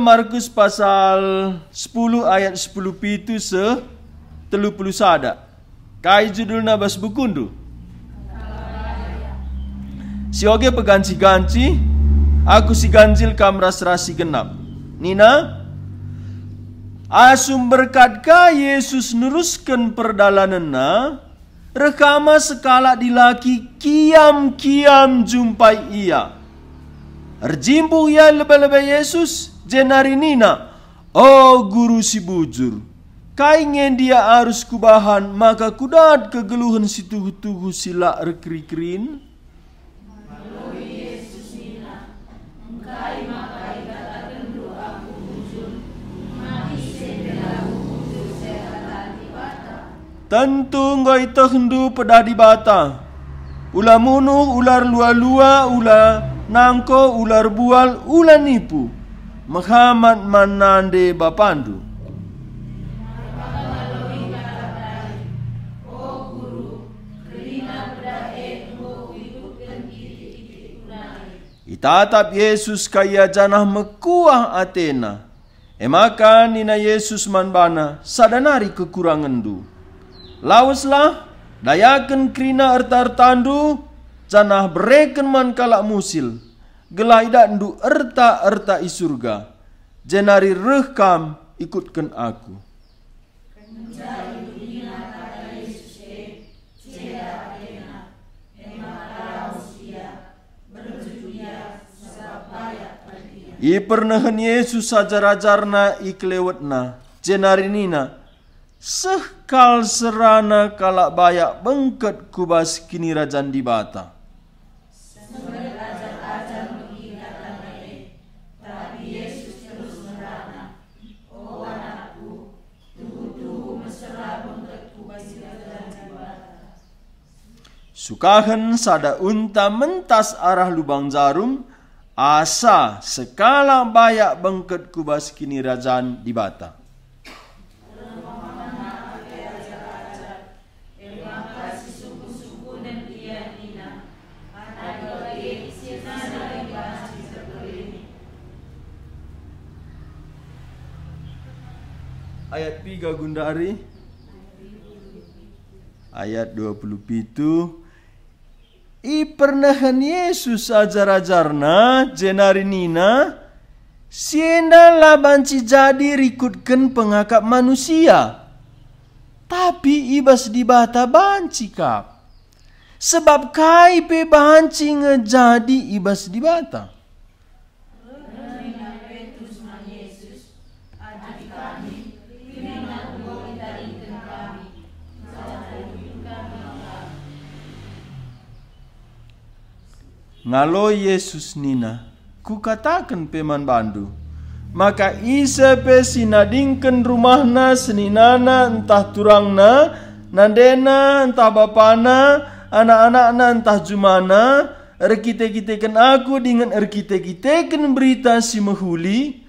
Markus pasal 10 ayat 10 pitu se telu puluh sada. Kai judul nabas bukundu. Si oge peganci-ganci, aku si ganjil kam ras-rasi genap. Nina, asum berkata Yesus nuruskan perdalananna, rekama sekala dilaki kiam-kiam jumpai ia. Erjimpu ia lebih-lebih Yesus, jenarinina Oh guru si bujur Kaingen dia arus kubahan Maka kudat kegeluhan si tuhu-tuhu sila rekri-krin Tentu ngai tehendu pada di bata. Ular munuh, ular lua-lua, ular nangko, ular bual, ular nipu. Muhammad Manande Bapandu. Itatap Yesus kaya janah mekuah Athena. Emakan nina Yesus manbana sadanari kekurangan du. Lawaslah dayakan krina ertar tandu janah bereken man kalak musil. Gelaidak ndu erta erta isurga. surga jenari reh kam ikutkan aku. I pernahhan Yesus saja ajarna iklewetna, jenarinina, sekal serana kalak bayak bengket kubas kini rajan di bata. Sukahen sada unta mentas arah lubang jarum, asa sekala bayak bengket kubas kini rajaan di bata. Ayat 3 Gundari ayat puluh pitu I pernahan Yesus ajar-ajarna jenarinina sienda labanci jadi rikutken pengakap manusia. Tapi ibas dibata banci kap. Sebab kai pe banci ngejadi ibas dibata. ngalo Yesus nina kukatakan peman bandu maka isa pe sinadingken rumahna seninana entah turangna nandena entah bapana anak-anakna entah jumana erkite aku dengan erkite-kitekan berita si mehuli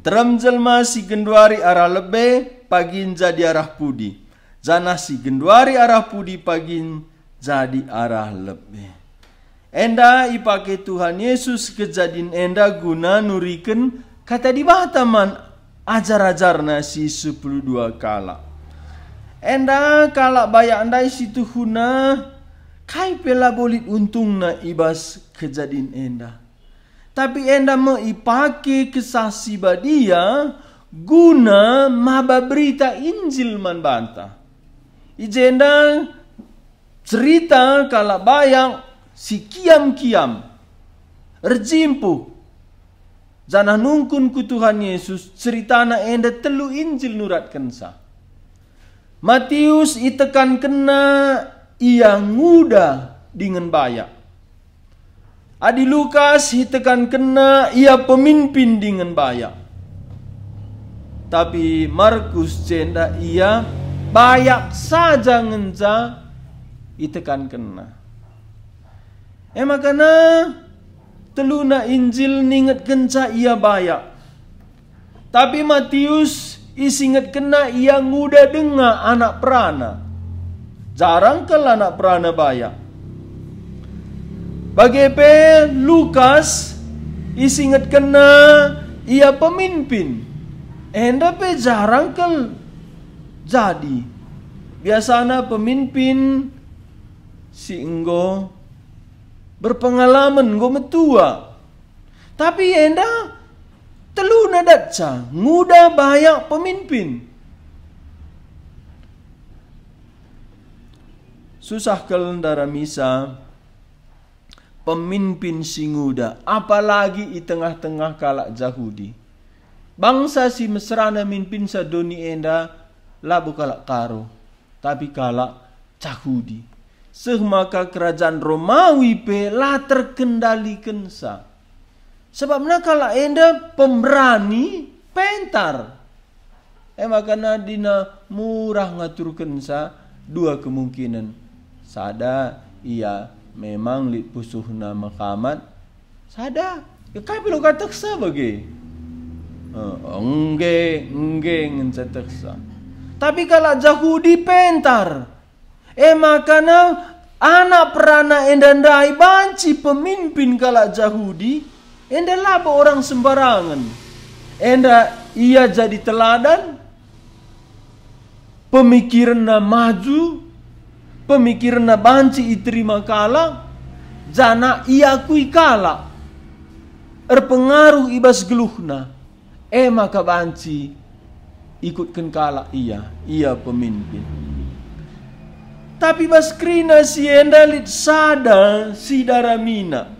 Terem jelma si genduari arah lebe pagin jadi arah pudi. Jana si genduari arah pudi pagin jadi arah lebe. Enda ipake Tuhan Yesus kejadian enda guna nuriken kata di bataman ajar-ajar nasi 12 kala. Enda kala bayak andai situ huna kai pela bolit untung na ibas kejadian enda Tapi anda mengipaki kisah si badia guna maha berita Injil man banta. Ije anda cerita kalau bayang si kiam-kiam. Rejimpu. Janah nungkun ku Tuhan Yesus cerita na anda telu Injil nurat kensa. Matius itekan kena ia muda dengan bayak. Adi Lukas hitekan kena ia pemimpin dengan bayak. Tapi Markus cenda ia bayak saja ngenca hitekan kena. Eh makana teluna Injil ninget kenca ia bayak. Tapi Matius isinget kena ia nguda dengar anak perana. Jarang kalau anak perana bayak. Pe Lukas isingat kena ia pemimpin. Enda pe jarang kel jadi. Biasana pemimpin si enggo berpengalaman gue metua. Tapi enda telu nadatsa muda banyak pemimpin. Susah kelendara misa pemimpin singuda, apalagi di tengah-tengah kalak Yahudi. Bangsa si mesrana mimpin sa doni enda labu kalak karo, tapi kalak Yahudi. Seh maka kerajaan Romawi pe terkendali kensa, Sebab Sebabnya kalak enda pemberani pentar. emakana eh, dina murah ngatur kensa dua kemungkinan. Sada iya memang li pusuhna makamat sada ya kapi lo kataksa bagi eh, engge engge ngenca tapi kalau jahudi pentar, eh makana anak perana endandai banci pemimpin kalau jahudi enda laba orang sembarangan enda ia jadi teladan pemikiran maju pemikirna banci diterima kala jana iakui kala erpengaruh ibas geluhna ema eh, banci ikutkan kala ia, ia pemimpin tapi baskrina si endalit sada si daramina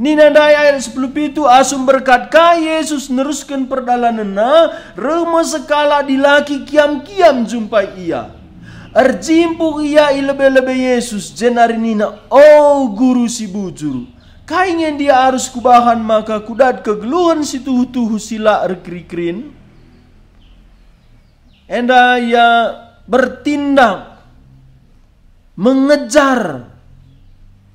Nina daya ayat 10 itu asum berkat Yesus neruskan perdalanana rema sekala dilaki kiam-kiam jumpai ia. Arjimpu iya ilebe lebe Yesus jenarinina oh guru si bujur Kaingen dia harus kubahan maka kudat kegeluhan si tuhu tuhu sila erkrikrin. Enda ya bertindak mengejar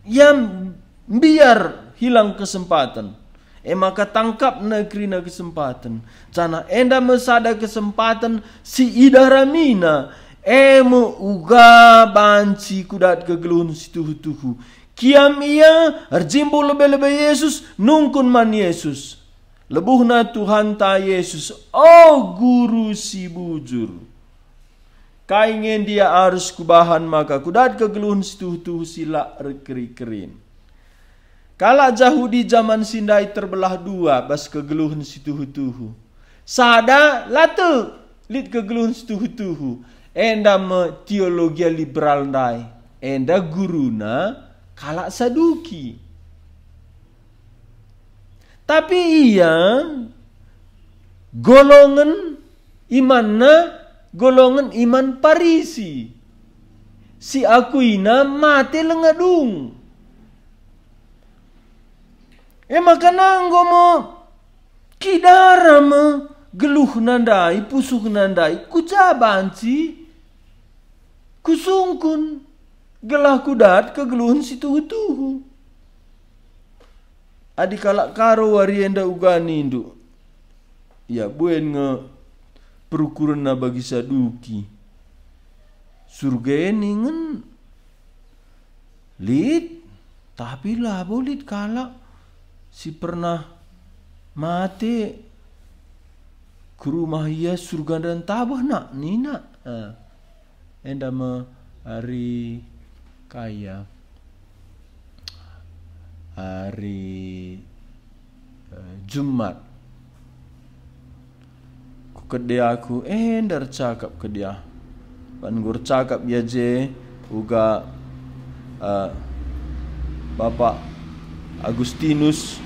yang biar hilang kesempatan. E maka tangkap negeri na kesempatan. Cana enda mesada kesempatan si idaramina Emu uga banci kudat kegelun situhu-tuhu. Kiam ia arjimbo lebe-lebe Yesus nungkun man Yesus. Lebuhna Tuhan ta Yesus. Oh guru si bujur. Kaingen dia harus kubahan maka kudat kegelun situhu-tuhu sila rekri kerin Kala jahudi zaman Sindai terbelah dua bas kegeluhan situhu-tuhu. Sada latu lid kegeluhan situhu-tuhu enda me teologi liberal ndai enda guruna kalak saduki tapi iya golongan imanna golongan iman parisi si akuina mate lengadung e anggo mo kidara me geluh nandai pusuh nandai kucabanci kusungkun gelah kudat kegeluhun situ tuhu adi kalak karo warienda ugani indu ya buen nge perukuran bagi saduki surga ningen lid tapi lah bolit kalak si pernah mati ke rumah ia surga dan tabah nak ni nak ända med ari kaya ari jumat ku ke aku ku eh, ender cakap ke dia pan gur cakap ya je uga eh, bapa Agustinus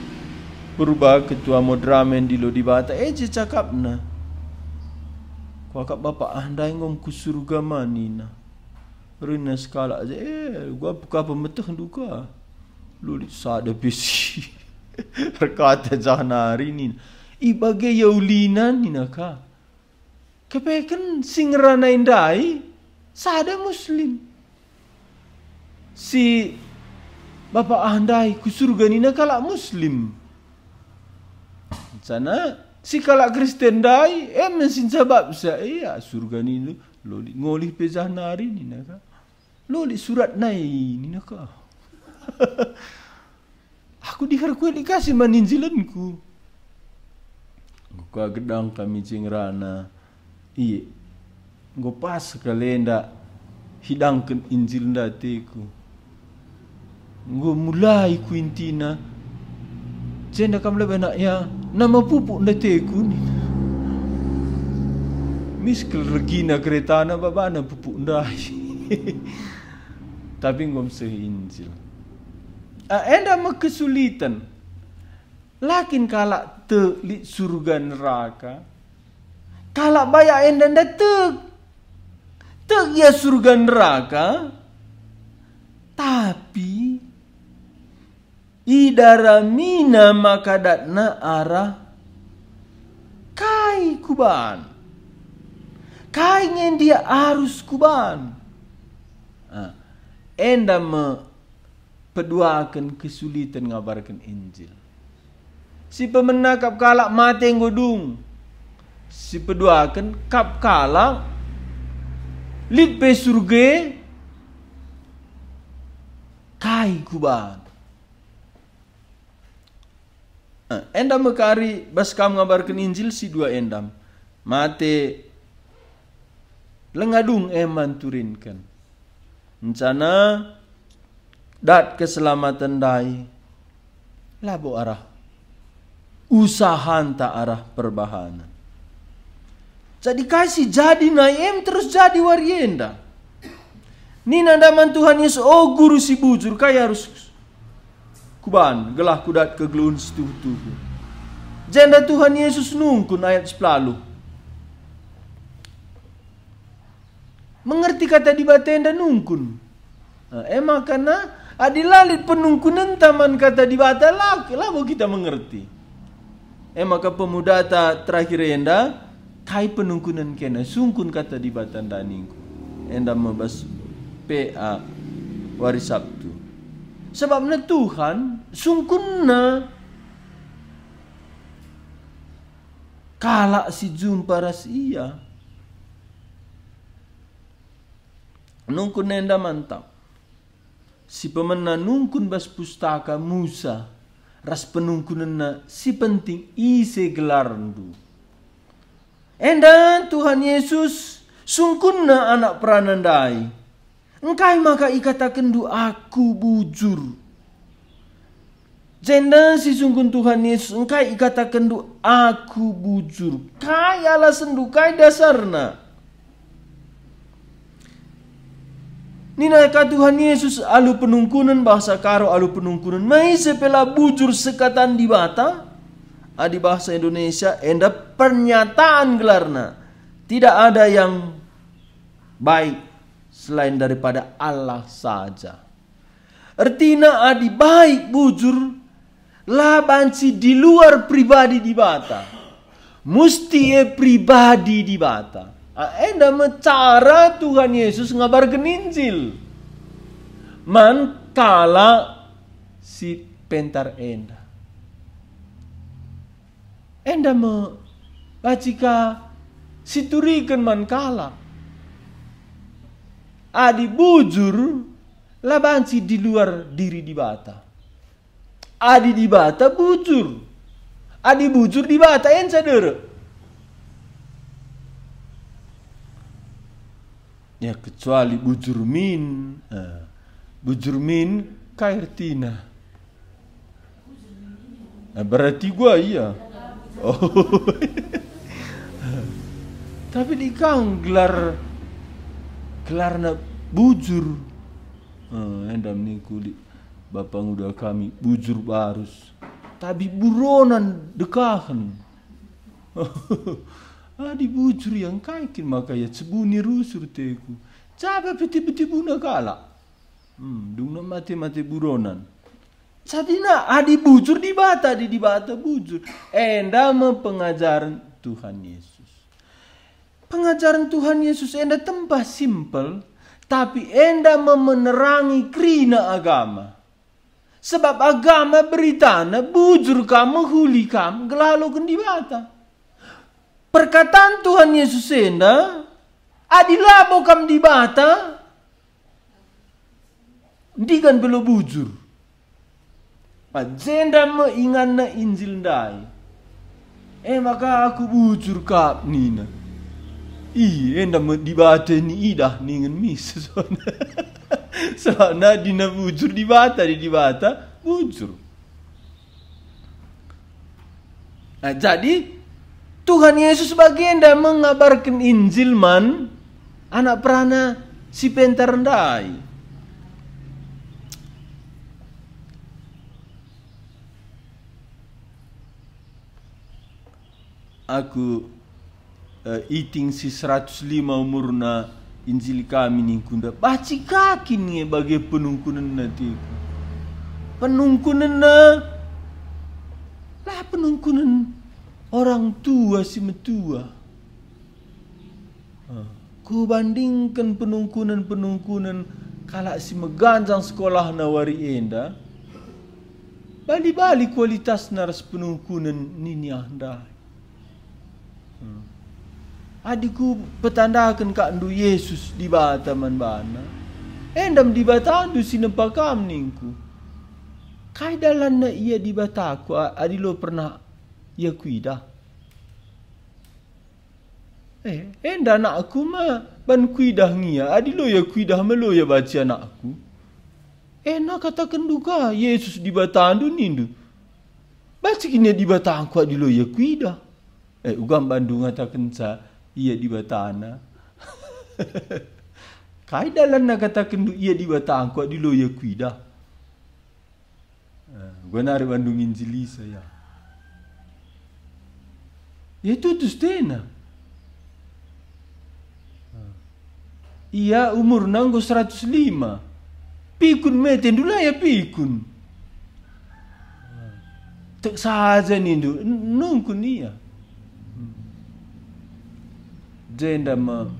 purba ketua modramen di Lodibata eh je cakap na kwa ka bapa andai ngom ku surga manina rina skala aja. eh, gua buka apa duka luli sahde besi rekata jahanari hari ni ibage yaulina nina ka kepeken singrana indai sahde muslim si bapa anda ku surga nina kalak muslim sana Si kalak Kristen dai, eh mesin sebab saya eh, surga ni tu loli ngoli pezah nari ni nak. Loli surat nai ni nak. Aku diharkui dikasih maninjilan ku. Kau gedang kami cingrana. Iye. Gua pas kalenda hidangkan injil datiku. Gua mulai ku Saya nak kamu benaknya nama pupuk na teku ni. Miskel regina kereta na bapa na pupuk ndai. Tapi ngom seinsil. Anda ah, eh, kesulitan. Lakin kalak te surga neraka. Kalak bayar enda anda tek tek ya surga neraka. Tapi idara mina maka datna arah kai kuban kai ngen dia arus kuban ah ha. enda me peduakan kesulitan ngabarkan Injil. Si pemenang kap kalak mati ngudung. Si peduakan kap kalak lit pe surge kai kuban. Eh, endam mekari bas kamu ngabarkan Injil si dua endam mate lengadung eman turinkan encana dat keselamatan dai labu arah usahan tak arah perbahana jadi kasih jadi naim terus jadi warienda Nina daman Tuhan Yesus, oh guru si bujur, kaya harus kuban gelah kudat ke gelun Janda Tuhan Yesus nungkun ayat selalu. Mengerti kata di batenda nungkun. Nah, emang karena adilalit penungkunan taman kata di batalak Lalu kita mengerti. Eh maka pemuda ta terakhir enda kai penungkunan kena sungkun kata di batan ningku. Enda mebas PA waris Sabtu. Sebabnya Tuhan sungkunna kalak si jumpa iya Nungkun nenda mantap. Si pemenang nungkun bas pustaka Musa. Ras penungkunna si penting ise gelarndu. Enda Tuhan Yesus sungkunna anak pranandai Engkai maka ikatakan aku bujur. Jenda sisungkun Tuhan Yesus, engkai ikatakan aku bujur. Kai alasan dukai dasarna. Ninaka Tuhan Yesus alu penungkunan bahasa karo alu penungkunan. Mai sepela bujur sekatan di bata. Adi ah, bahasa Indonesia enda pernyataan gelarna. Tidak ada yang baik selain daripada Allah saja. Artinya adi baik bujur labansi di luar pribadi di bata. Musti e pribadi di bata. Enda cara Tuhan Yesus ngabar geninjil. mankala si pentar enda. Enda me bacika si turikan mankala adi bujur labansi di luar diri di bata adi di bata bujur adi bujur di bata yang sadar ya kecuali bujur min bujur min kairtina nah, berarti gua iya oh tapi di gelar gelarna bujur uh, endam niku di bapak muda kami bujur barus tapi buronan dekahan adi bujur yang kaikin ya sebuni rusur teku cabe peti peti buna kala hmm, dungna mati mati buronan Sadina adi bujur di bata di di bata bujur endam pengajaran Tuhan Yesus Pengajaran Tuhan Yesus enda tempah simple, tapi enda memenerangi krina agama. Sebab agama beritana bujur kamu huli kamu gelalo kendibata. Perkataan Tuhan Yesus enda adilabo kam dibata digan belo bujur. Ma jenda me na injil ndai. Eh maka aku bujur kap nina. I, enda eh, mă dibateni ida ningen mis. Sana di vuzur divata di divata vuzur. Nah, jadi Tuhan Yesus baginda mengabarkan Injil man anak perana si pentarendai. Aku Eh, seratus 105 umurna Injil kami ningkunda baci kaki nih bagai penungkunan nanti penungkunan lah penungkunan orang tua si metua ku bandingkan penungkunan penungkunan kalak si meganjang sekolah nawari enda bali-bali kualitas naras penungkunan nini andai adikku petandakan kak ndu Yesus di bata man bana endam di bata ndu sinempakam ningku kai dalan na ia di bataku adilo pernah ia kuida eh enda nak aku ma ban kuidah ngia adilo ya kuidah melo ya baca anakku. Eh nak katakan duka Yesus di bataan eh, ndu nindu baca kini di bata adi adilo ya kuidah eh ugam bandung katakan sa ia di batana kai dalam na kata kendu ia di batang ko di lo kuida ah, bandung injili saya ya itu tuh stena ah. iya umur nanggo 105 pikun meten dulu ya pikun ah. tak saja nih nungkun iya dendam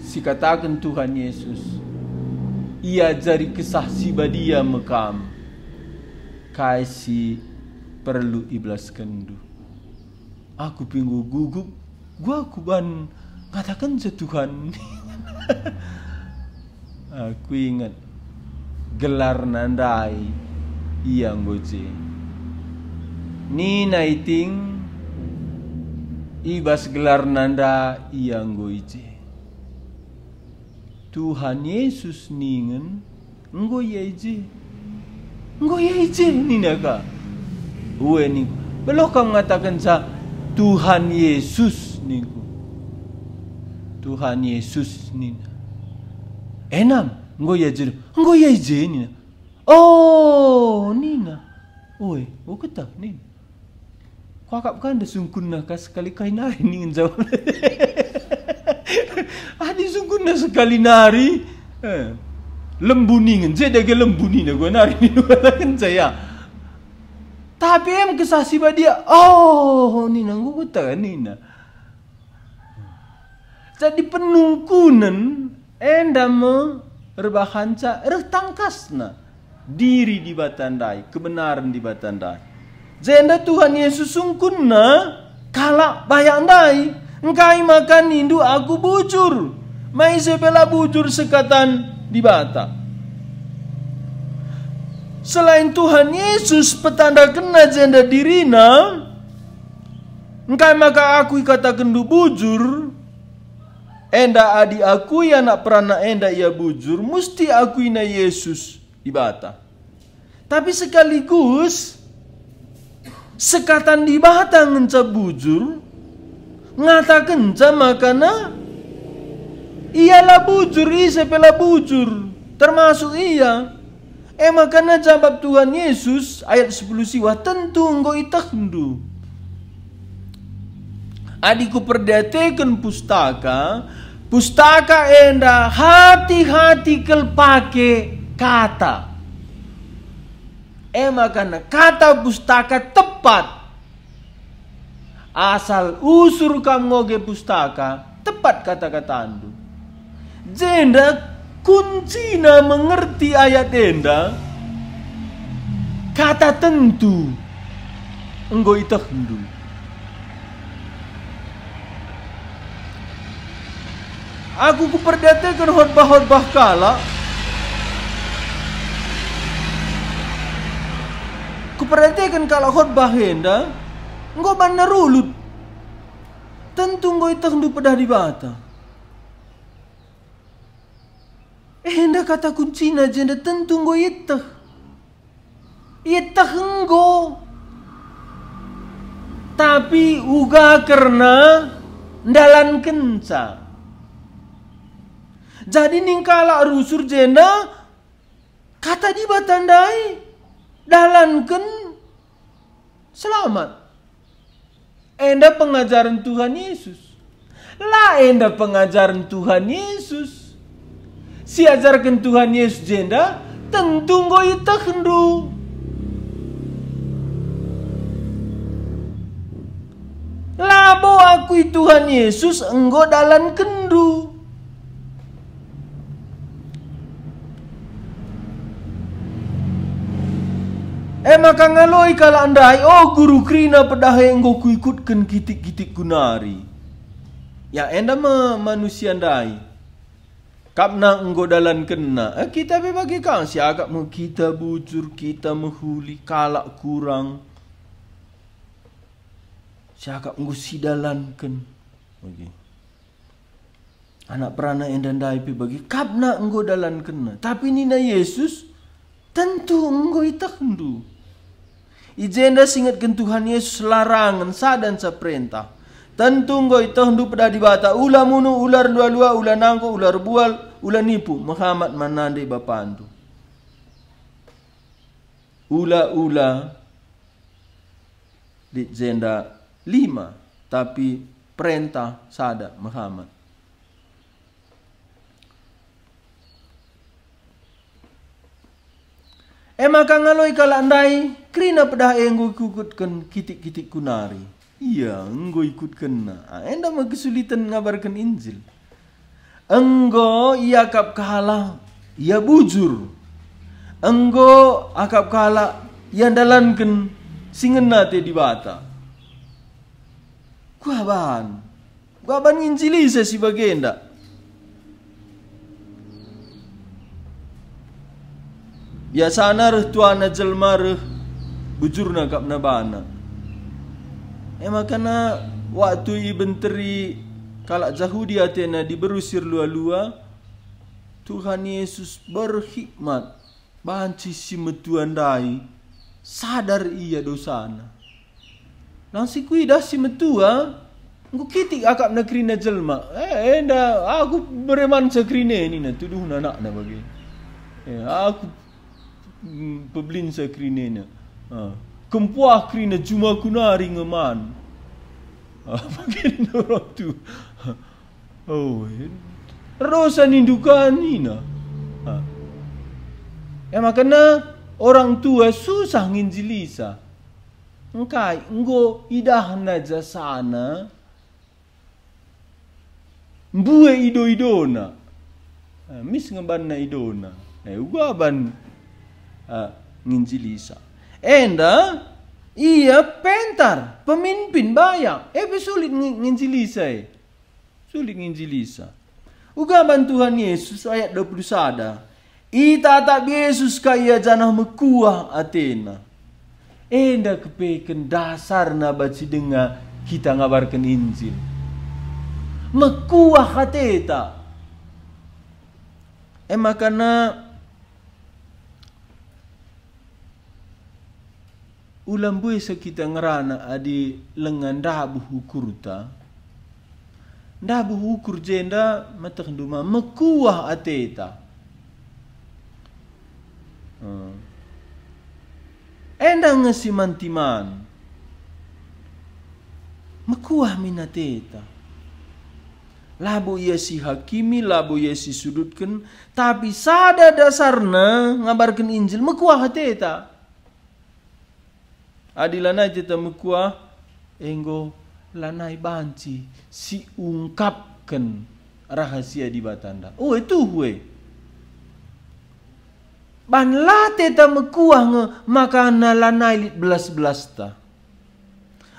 si katakan Tuhan Yesus ia jari kisah si badia mekam kaisi perlu iblas kendu aku pinggu gugup gua kuban katakan setuhan aku ingat gelar nandai yang boje ni naiting Ibas gelar nanda yang goice. Tuhan Yesus ningen ngo yeje. Ngo yeje ninaka. Uwe niku. Belok mengatakan sa Tuhan Yesus niku. Tuhan Yesus nina. Enam ngo yeje. Ngo yeje nina. Oh nina. Uwe, ukutak nina. Kakak kan ada sungkunna ka sekali kai nari ning jawab. Adi sungkunna sekali nari. Eh. Lembu ning je dege lembu ni na nari ni wala kan saya. Tapi em kesasi ba dia. Oh, ni nang gua ni na. Jadi penungkunan endama eh, rebahanca na diri di batandai kebenaran di batandai Zenda Tuhan Yesus na kala bayang dai. Engkai makan nindu aku bujur. Mai sebela bujur sekatan di bata. Selain Tuhan Yesus petanda kena janda dirina, engkai maka aku kata kendo bujur, enda adi aku ya nak perana enda ia bujur, musti aku ina Yesus di bata. Tapi sekaligus sekatan di batang enca bujur ngata kenca makana iyalah bujur isa sebelah bujur termasuk ia, eh makana jawab Tuhan Yesus ayat 10 siwa tentu engkau itakndu adikku perdetekan pustaka pustaka enda hati-hati kelpake kata Ema karena kata pustaka tepat. Asal usur kamu ngoge pustaka, tepat kata-kata andu. Jenda kuncina mengerti ayat enda. Kata tentu. Enggo itu hindu. Aku kuperdatakan khotbah-khotbah kalah. perhatikan kalau khutbah henda, engkau benar ulut. Tentu engkau itu hendak pedah di bata. Eh, henda kata kunci najenda tentu engkau itu. Itu engkau. Tapi uga karena dalan kencang. Jadi ningkala rusur jenda kata di batandai dalankan selamat. Enda pengajaran Tuhan Yesus. Lah enda pengajaran Tuhan Yesus. Si ajarkan Tuhan Yesus jenda tentu ngoi lah Labo aku Tuhan Yesus enggo dalan kendu. Eh kang ngaloi kala andai oh guru krina pedahe enggo ku ikutkan gitik kitik Gunari Ya enda ma manusia andai. Kapna enggo dalan kena. Eh kita be bagi kang si agak mu kita bujur kita menghuli kalak kurang. Si agak enggo ken Okay. Anak perana yang dandai pi bagi kapna enggo dalan kena. Tapi nina Yesus tentu engkau itak hendu. Ijenda singat gentuhan Yesus larangan sa dan sa perintah. Tentu engkau itu hendu pada dibata bata munu ular dua dua ular nangko ular bual ular nipu Muhammad manande bapandu. Ula ula di jenda lima tapi perintah sadat Muhammad. Emak kang aloi kalandai, krina pedah iya, enggo ikutkan kitik-kitik kunari. Iya, enggo ikut kena. Enda mah kesulitan ngabarkan Injil. Enggo iya kap kahala, iya bujur. Enggo akap kala, iya dalankan singen nate di bata. Gua ban, gua ban si bagenda. biasana tuana jelma bujurna kap bana. eh makana waktu i benteri kalak jahudi atena berusir lua-lua Tuhan Yesus berhikmat banci si metuan dai sadar ia dosana nasi kui dah si metua Aku kitik akak na kerina jelma. Eh, eh, dah aku bereman sekrine ni na tuduh anak na bagi. Eh, aku Mm, pablinsa krinene uh, ha. kempuah krine cuma kuna ringeman bagian ha, orang tu ha. oh rosa ninduka nina ya makanya orang tua eh, susah nginjilisa engkai engkau, idah naja sana Mbue ido-ido na. Mis ngeban na ido na. Eh, gua ban uh, eh, nginjilisa. endah eh, ia pentar, pemimpin banyak. Ebe eh, sulit nginjilisa eh. Sulit nginjilisa. Ugaman Tuhan Yesus ayat 20 sada. Ita tak Yesus kaya janah mekuah Athena. Enda kepeken dasar na baci denga kita ngabarkan Injil. Mekuah Athena. Emakana karena. ulambue kita ngerana adi lengan dabu hukurta dabu hukur jenda matakduma mekuah ateta hmm. Endang ngasih mantiman mekuah minateta Labu ia si hakimi labu ia si sudutken tapi sada dasarna ngabarkan injil mekuah ateta Adi lanai cita mekua Enggo lanai banci Si ungkapkan Rahasia di batanda Oh itu huwe Ban la teta mekuah nge maka na lanai lit belas belas ta.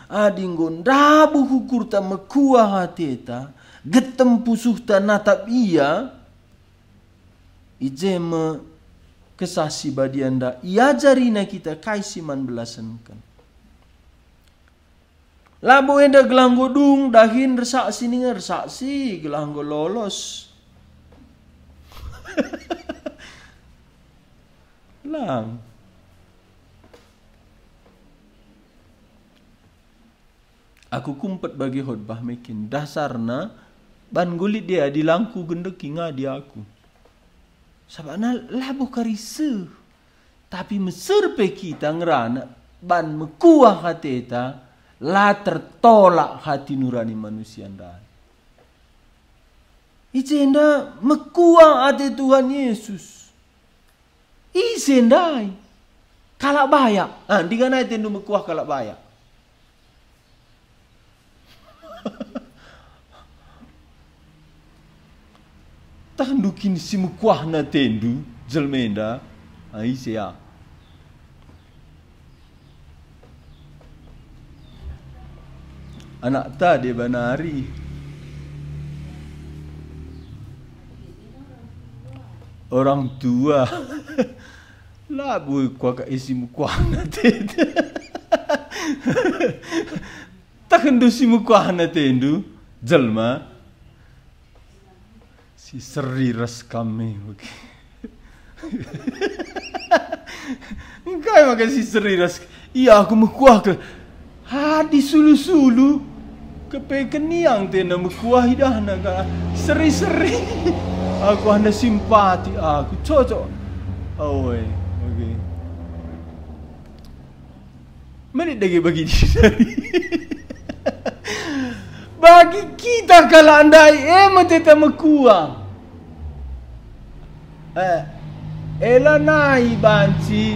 Adi ngon rabu hukur ta mekuah teta getem pusuh ta natap ia. Ije me kesasi badian da ia jari na kita kaisi man belasan kan. Labu enda gelanggo dung dahin resak sini resak si gelanggo lolos. Lang. Aku kumpet bagi khotbah mekin dasarna ban gulit dia di langku gendeki ngadi aku. Sabana labu karise. Tapi Mesir pe kita ngerana ban mekuah hateta lah tertolak hati nurani manusia anda. Ijenda mekuang hati Tuhan Yesus. Ijendai. Kalak bayak. Ah, diga kan nai tendu mekuah kalak bayak. Tandukin si mekuah na tendu jelmenda. Ah, ijenda. anak ta di banari orang tua lah bui kwa isi mukwa nanti, tak takendu si mukwa na tendu jelma si seri ras kami oke Engkau makan si seri ras iya aku mukwa ke hadis sulu-sulu kepai keniang te na mekuah hidah na seri-seri aku hendak simpati aku cocok oi oh, okey mari dagi bagi di sini bagi kita kalau anda eh mate te mekuah eh ela nai banci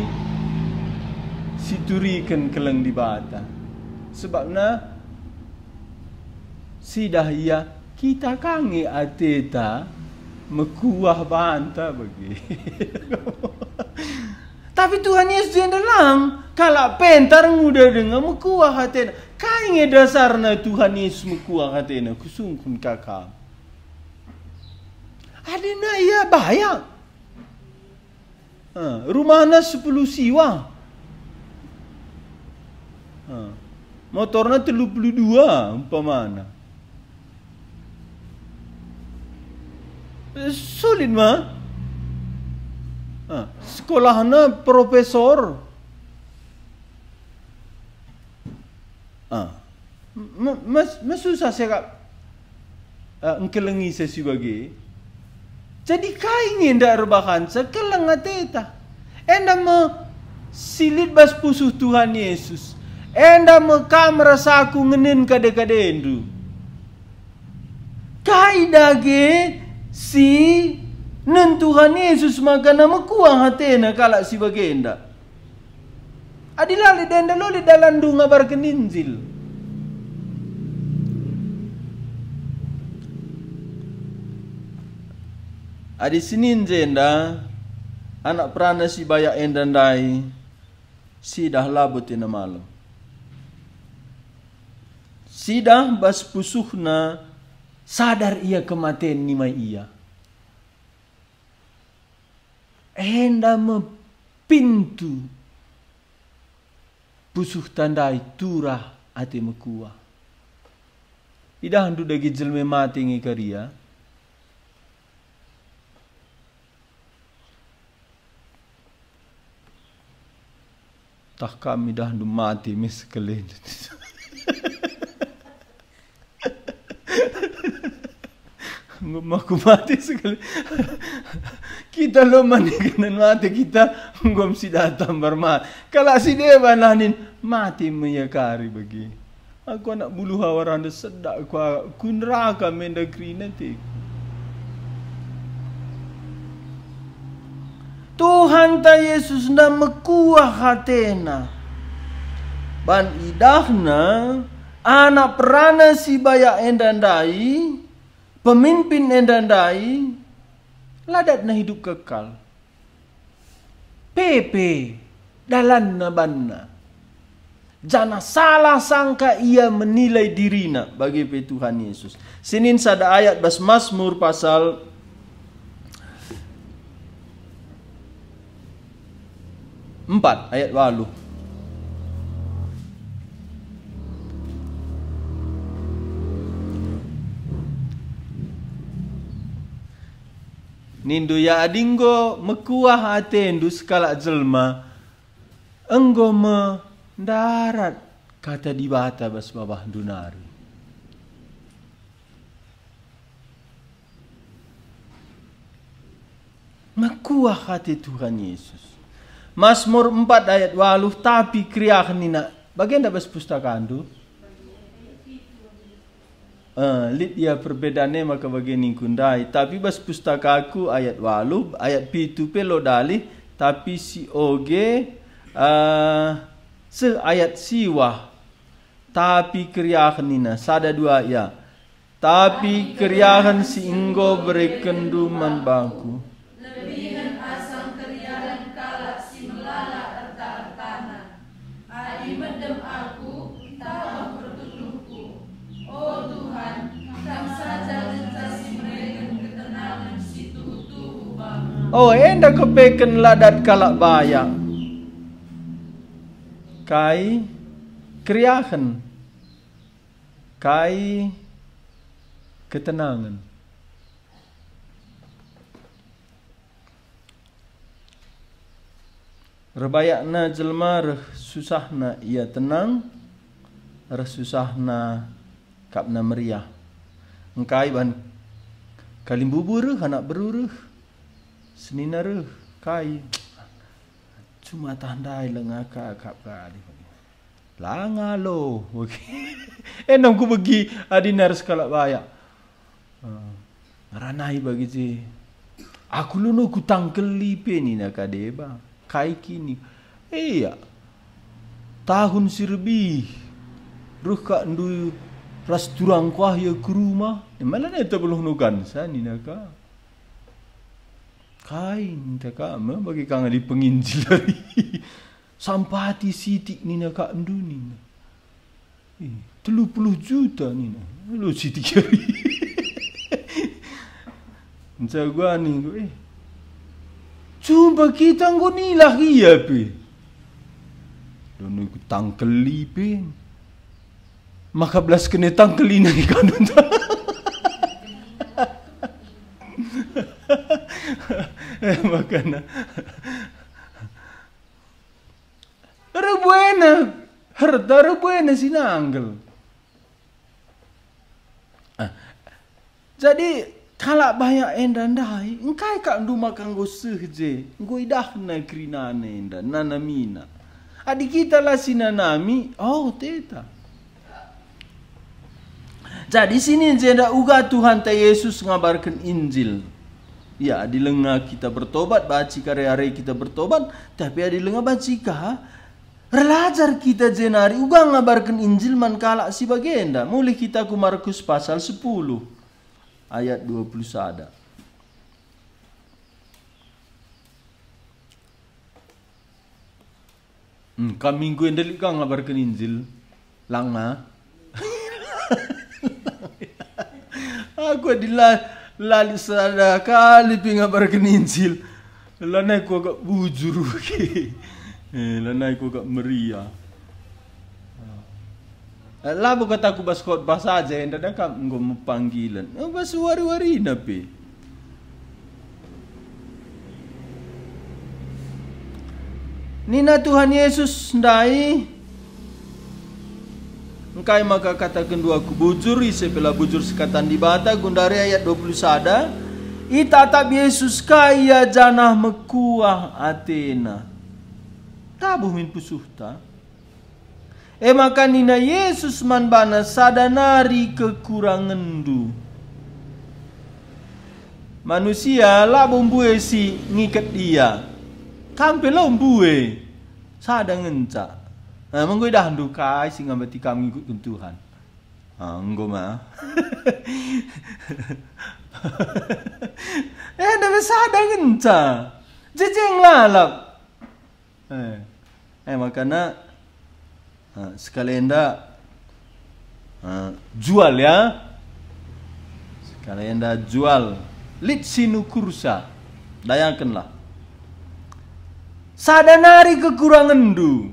siturikan keleng di bata sebabnya sidah ia kita kange ateta mekuah banta bagi. Tapi Tuhan Yesus yang dalam kalau pentar muda dengan mekuah hatena. Kainnya e dasarnya Tuhan Yesus mekuah hatena. Kusungkun kakak. Ada nak ia bayang. Ha, rumahnya sepuluh siwa. Ha, motornya telu puluh dua umpamana. mah Sekolahnya profesor. Mas, ah, mas susah saya uh, ah, engkelengi sesibagi. Jadi kaingin dak rebahan sekelang ateta. Enda me silit bas pusuh Tuhan Yesus. Enda me kamera saku ngenin kade-kade endu. Kai dage si nen Yesus maka nama kuah hati na kalak si bagenda. Adilah li dan dalo li dalam dunga bar keninjil. Adi sinin jenda anak perana si bayak endan dai si dah labut ina malam. Sidah bas pusuhna sadar ia kematian nimai ia. Enda pintu pusuh tandai turah ati mekua. Ida hantu dagi jelme mati karia. Tak kami dah hantu mati miskelen. aku mati sekali. kita lo mandi kena mati kita ngom si datang bermat. Kalau si dia bananin mati menyekari bagi. Aku nak bulu hawa randa sedak ku ku neraka kri nanti. Tuhan ta Yesus nda mekuah hatena. Ban idahna anak perana si bayak endandai. pemimpin endandai ladat na hidup kekal. Pepe dalan nabanna banna. Jana salah sangka ia menilai dirina bagi pe Tuhan Yesus. Senin sada ayat bas Mazmur pasal empat ayat waluh Nindu ya adinggo mekuah ate ndu skala jelma. Enggo me darat kata di bata bas dunari. Mekuah hati Tuhan Yesus. Mazmur 4 ayat waluh tapi kriah nina. Bagian dah bas pustakaan tu. Uh, lid ia ya perbedaannya maka bagini kundai tapi bas pustaka aku ayat walub ayat pitu pelo dali tapi si oge uh, se ayat siwa tapi keriahan sada dua ya tapi keriahan si inggo berekenduman bangku Oh, enda ko beken ladat kalak baya. Kai kriahen. Kai ketenangan. Rebayak na jelma reh susah na ia tenang. Reh susah na kap meriah. Engkai ban kalim kalimbubur anak beruruh. Seninara kai cuma tandai lenga ka ka ka di pagi. Langa lo. Okay. eh nang ku pergi adi nar sekala baya. Eh, ranai bagi ji. Aku lu no ku tangkeli pe ni nak deba. Kai kini. Iya. Eh, Tahun sirbi. Ruh ka ndu rasturang kuah ya ke Mana ni tak perlu nukan sa ni nak ka. kain teka ma bagi kang di penginjil dari sampati sidik nina kak endu nina eh, telu puluh juta nina lu sidik kari Macam gua ni gua eh Cuba kita nggo nilah iya pe. Dono ku tangkeli pe. Maka belas kene tangkeli nang kanun. Bacana. Era buena. Era buena si Nanggel. Ah. Jadi kalau banyak endan dai, engkai kak ndu makan goseh je. Ngoi dah na krinane endan, nana mina. Adi kita lah sinanami, oh teta. Jadi sini jeda uga Tuhan ta Yesus ngabarkan Injil. Ya, di lengah kita bertobat, baci karya-hari kita bertobat, tapi ya di lengah baci kah? Relajar kita jenari, uga ngabarkan Injil man kalak si bagenda. Mulai kita ku Markus pasal 10 ayat 20 sada. Hmm, kan minggu yang delik kang ngabarkan Injil. Langa. Aku adalah lali sadaka lipi ngabarkan Injil lanai ku agak bujur ki eh, lanai ku agak meriah lah eh, bukan aku bas kot bas aja yang ada kamu nggak mau panggilan oh, bas wari-wari napi Nina Tuhan Yesus ndai Engkai maka katakan dua kubujur sebelah bujur sekatan di bata gundari ayat 20 sada. Ita tak Yesus kaya janah mekuah Athena. Tabuh min pusuhta. E maka nina Yesus man bana kekurangan du Manusia lah bumbue si ngikat dia. Kampe lombue. Sadang encak. Emang gue dah handuk kai sing ngambati kami ikut tuntuhan. Anggo mah. eh, dah sadar genca. Jejeng lalap. Eh, eh makanya uh, anda uh, jual ya. anda jual. Lit sinu kursa. Dayangkanlah. Sadanari kekurangan du.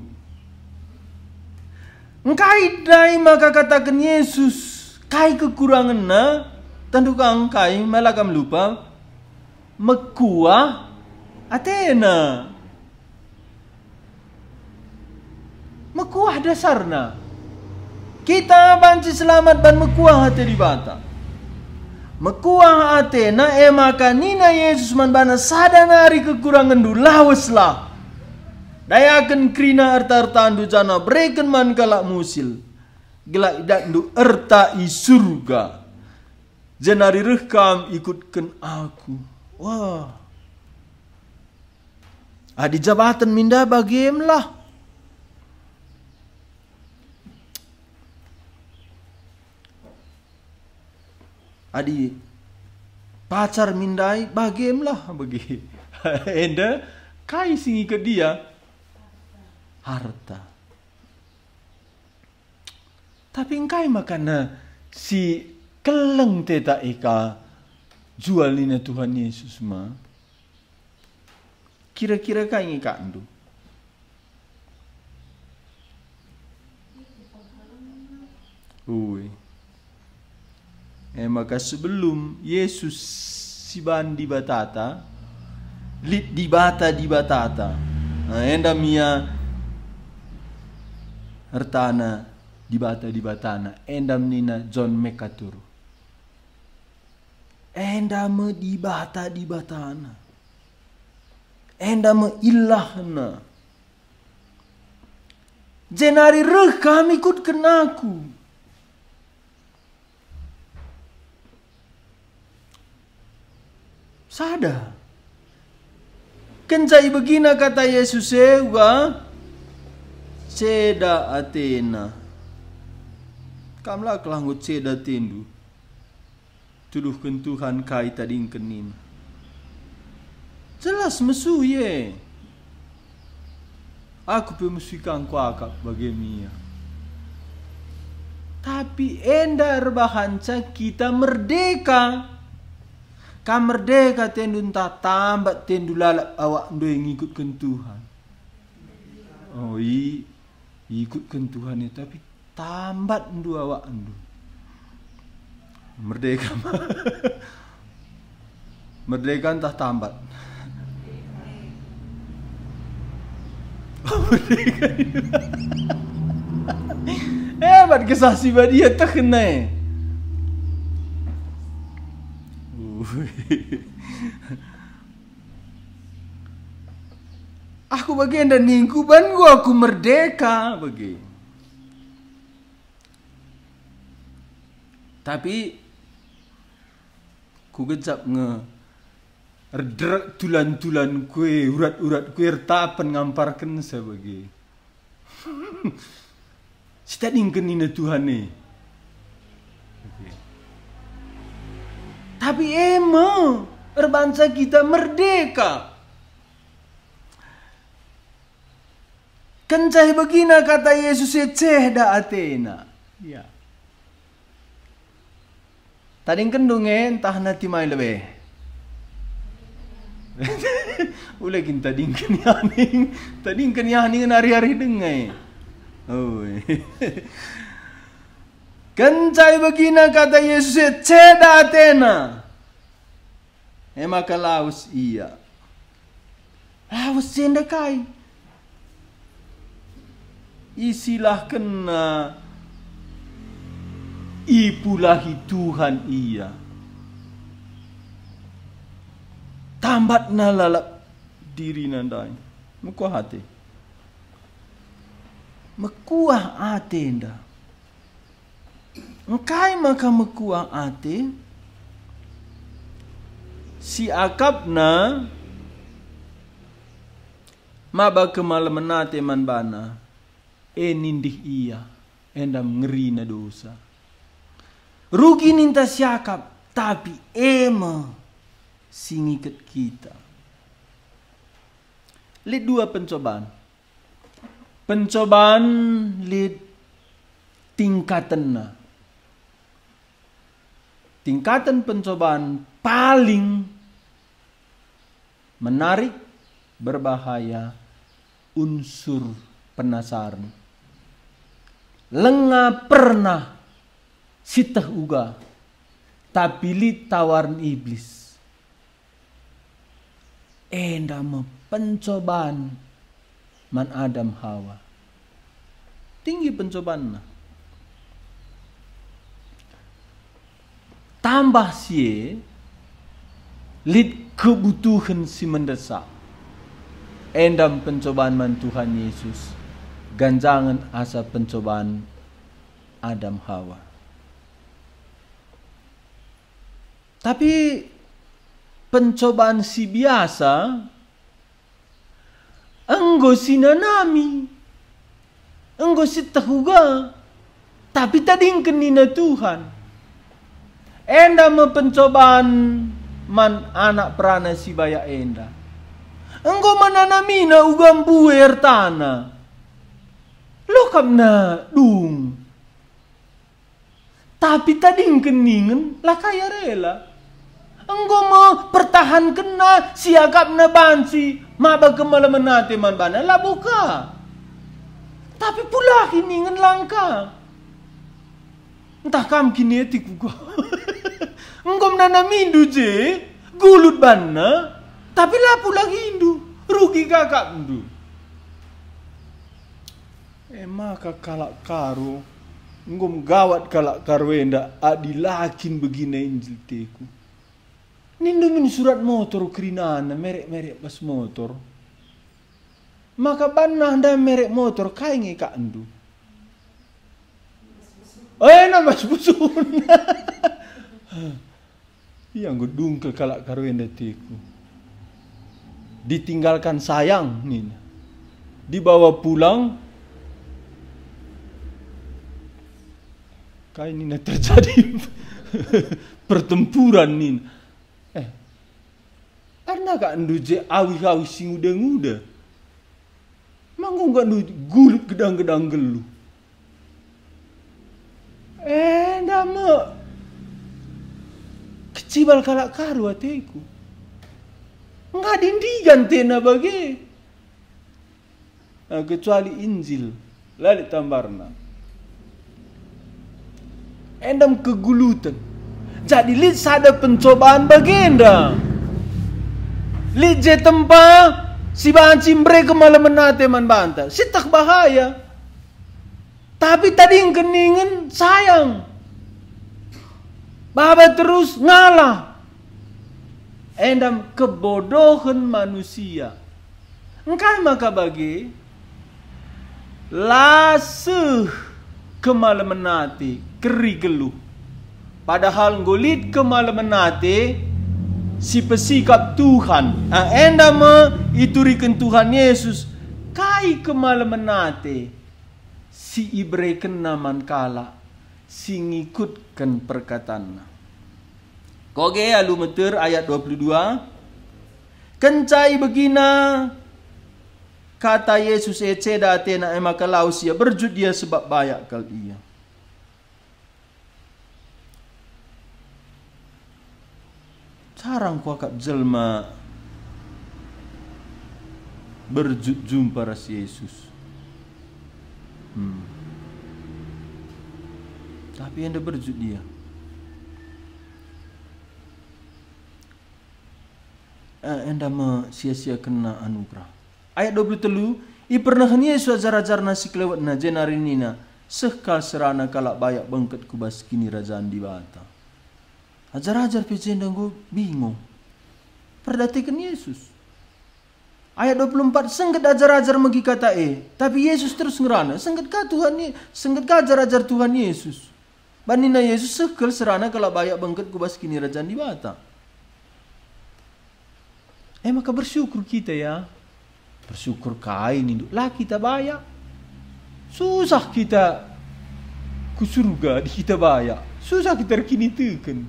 Engkai dai maka katakan Yesus, kai kekurangan kekurangannya, tentu engkai melakam lupa, mekua Athena. Mekuah dasarna. Kita banci selamat ban mekuah hati di bata. Mekuah Athena emakani eh, Nina Yesus man bana sadana hari kekurangan dulawas lah. Dayakan krina erta arta andu jana breken man kalak musil. Gelak idak ndu arta i surga. Jenari rekam ikutkan aku. Wah. Adi jabatan minda bagim lah. Adi pacar mindai bagim lah bagi. Enda kai sing ikut dia. harta. Tapi engkai makana eh, si keleng teta ika jualina Tuhan Yesus ma. Kira-kira kai ika andu. Ui. Eh maka sebelum Yesus si di batata, lit di bata di batata. Nah, enda mia rtana dibata dibatana endam nina John McAtur endam dibata dibatana endam ilahna jenari reh kami kut kenaku sadar kencai begina kata Yesus ewa eh, ceda Athena. Kamla kelangut ceda tendu. Tuduh kentuhan kai tadi kenim. Jelas mesu ye. Aku pemusikan ku akak bagi mia. Tapi endar bahanca kita merdeka. Kam merdeka tendun tak tambah tendu lalap awak ndo yang ikut kentuhan. Oh iya ikut Tuhan tapi tambat ndu awak ndu merdeka merdeka entah tambat merdeka eh bad kesah si badia ya tak Aku bagian dan lingkupanku, aku merdeka bagi. Tapi ku gejap nge Erderak tulan-tulan kue, urat-urat kue, ertapan ngamparkan bagi. Kita ingin ini Tuhan nih. Tapi emang, berbangsa kita merdeka. Kencah begina kata Yesus ya, ceh da Athena. Ya. Tading kendunge eh, entah nanti mai lebih. tadi kin tading tadi kan kenyaning hari-hari dengai. Eh. Oh. Kencai begina kata Yesus ya, ceda Athena. Emaka eh, laus iya. Laus kai isilah kena ibulah Tuhan ia tambat nalalap diri nandai mekuah hati mekuah hati nda engkai maka mekuah hati si na, maba kemalamanate man bana enindih ia endam ngerina dosa rugi ninta siakap tapi ema singiket kita lid dua pencobaan pencobaan lid tingkatan tingkatan pencobaan paling menarik berbahaya unsur penasaran Lengah pernah sitah uga tabili tawaran iblis enda pencobaan man Adam Hawa tinggi pencobaan nah. tambah sie lid kebutuhan si mendesak endam pencobaan man Tuhan Yesus ganjangan asa pencobaan Adam Hawa. Tapi pencobaan si biasa enggo nanami enggo terhuga, tapi tadi kenina Tuhan enda pencobaan man anak prana si baya enda enggo na ugam buer tanah lo na dung tapi tadi keningan lah kaya rela enggo mau pertahan kena siagap na bansi maba kemalaman nate man bana lah buka tapi pula keningan langka entah kam kinetik gua enggo nanamindu je gulut bana tapi lah pula hindu rugi kakak hindu Emak maka kalak karu ngom gawat kalak karu enda adilakin begina injil teku nindo min surat motor krinana merek merek pas motor maka banna anda merek motor kainge kak endu. eh na mas busun yang gedung ke kalak karu enda teku ditinggalkan sayang nih dibawa pulang Kain ini terjadi pertempuran nih eh karena gak nduje awi awi sing udah udah manggung gak nduje gulik gedang gedang gelu eh ndama kecibal kalak karu hatiku nggak dindigan tena bagi nah, eh, kecuali Injil lalu tambarna endam kegulutan. Jadi lid sadar pencobaan endam, Lid je tempa si banci mereka malah menate man banta. Si tak bahaya. Tapi tadi yang keningan sayang. Baba terus ngalah. Endam kebodohan manusia. Engkau maka bagi lasuh kemalamanati keri geluh. Padahal ngulit kemala menate si pesikap Tuhan. Ah enda itu riken Tuhan Yesus kai kemala menate si ibreken naman kala si ngikutken perkataan. Koge alu meter ayat 22. Kencai begina kata Yesus ece date na emakalau sia berjudia sebab banyak kali ia. sarang ku akap jelma berjumpa ras Yesus. Hmm. Tapi anda berjut dia. Eh, anda me sia kena anugerah. Ayat 20 telu, i pernah ni Yesus ajar-ajar nasi kelewat na jenarinina sekal serana kalak bayak bengket kubas kini rajaan di bata. Ajar-ajar PCN dan gue bingung. Perhatikan Yesus. Ayat 24 sengket ajar-ajar mengikat kata e, tapi Yesus terus ngerana. Sengket ka Tuhan ni, sengket ka ajar-ajar Tuhan Yesus. Banina Yesus sekel serana kalau banyak bangkit kubas kini rajan di bata. Eh maka bersyukur kita ya. Bersyukur kain ini. Lah kita banyak. Susah kita ke surga di kita banyak. Susah kita kini tekan.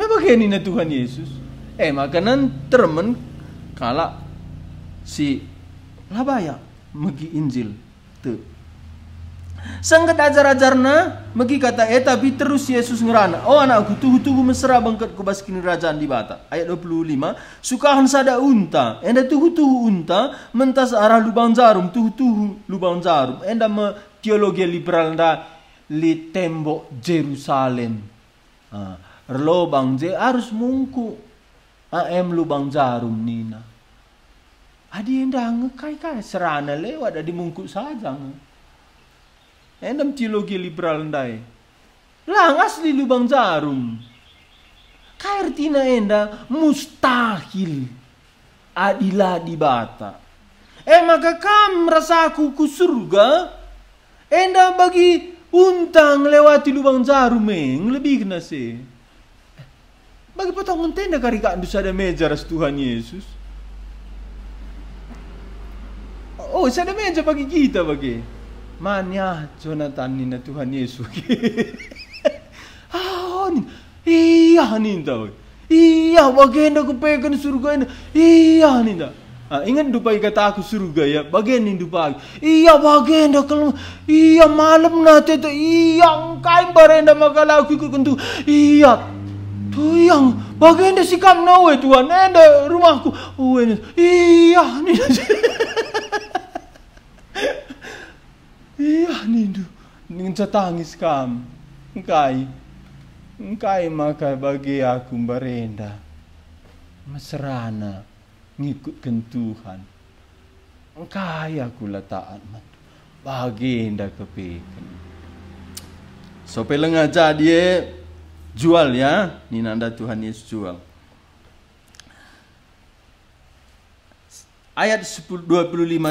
Mabagani na Tuhan Yesus. Eh, makanan termen kala si labaya megi Injil tuh Sangkat ajar-ajarna megi kata eh tapi terus Yesus ngerana. Oh anakku tuh tuh mesra bangkat ku baskin rajaan di bata. Ayat 25. Sukahan sada unta. Enda tuh tuh unta mentas arah lubang jarum. tuh tuh lubang jarum. Enda me teologi liberal da li tembok Jerusalem. Ah, lobang je harus mungku am lubang jarum nina adi enda ngekai kai serana lewat adi mungku saja endam cilogi liberal ndai langas di lubang jarum kair tina enda mustahil adilah di bata eh maka kam rasaku ku surga enda bagi untang lewati lubang jarum eng lebih kena sih bagi potongan tenda kari kandu ada meja ras Tuhan Yesus. Oh, ada meja bagi kita bagi. Mania ya, Jonathan nina Tuhan Yesus. ah, iya ninda bagi. Iya, bagian aku pegang surga ini. Iya ninda. Ah, ingat dupa kata aku surga ya, bagian ini dupai. Iya bagian dah kalau iya malam nanti itu iya engkau barenda makalah aku ikut kentu. Iya yang bagian si kam nawe tuan, nende rumahku. Uwe iya nih. iya nih du. Ning tangis kam. Engkai. Engkai maka bagi aku berenda. Mesrana ngikut kentuhan. Engkai aku letak man. Baginda kepikan. Sope lengaja dia eh. Jual ya, ini nanda Tuhan Yesus jual. Ayat 25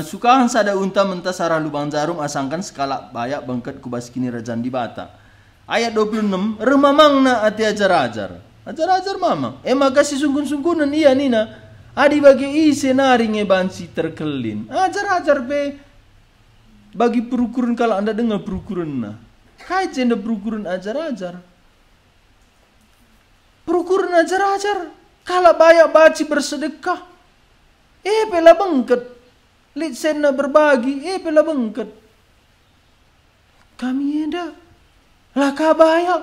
suka sada unta mentasara lubang jarum asangkan skala bayak bengket kubas kini rajan di bata. Ayat 26 Remamangna ati ajar-ajar. Ajar-ajar mama Eh makasih sungkun-sungkunan iya nina. Adi bagi isi naringe bansi terkelin. Ajar-ajar be. Bagi perukuran kalau anda dengar perukuran nah. Kajen ada perukuran ajar-ajar. Rukurna ajar Kala banyak baci bersedekah. Eh pela bengket. Litsenna berbagi. Eh pela bengket. Kami ada. Laka banyak.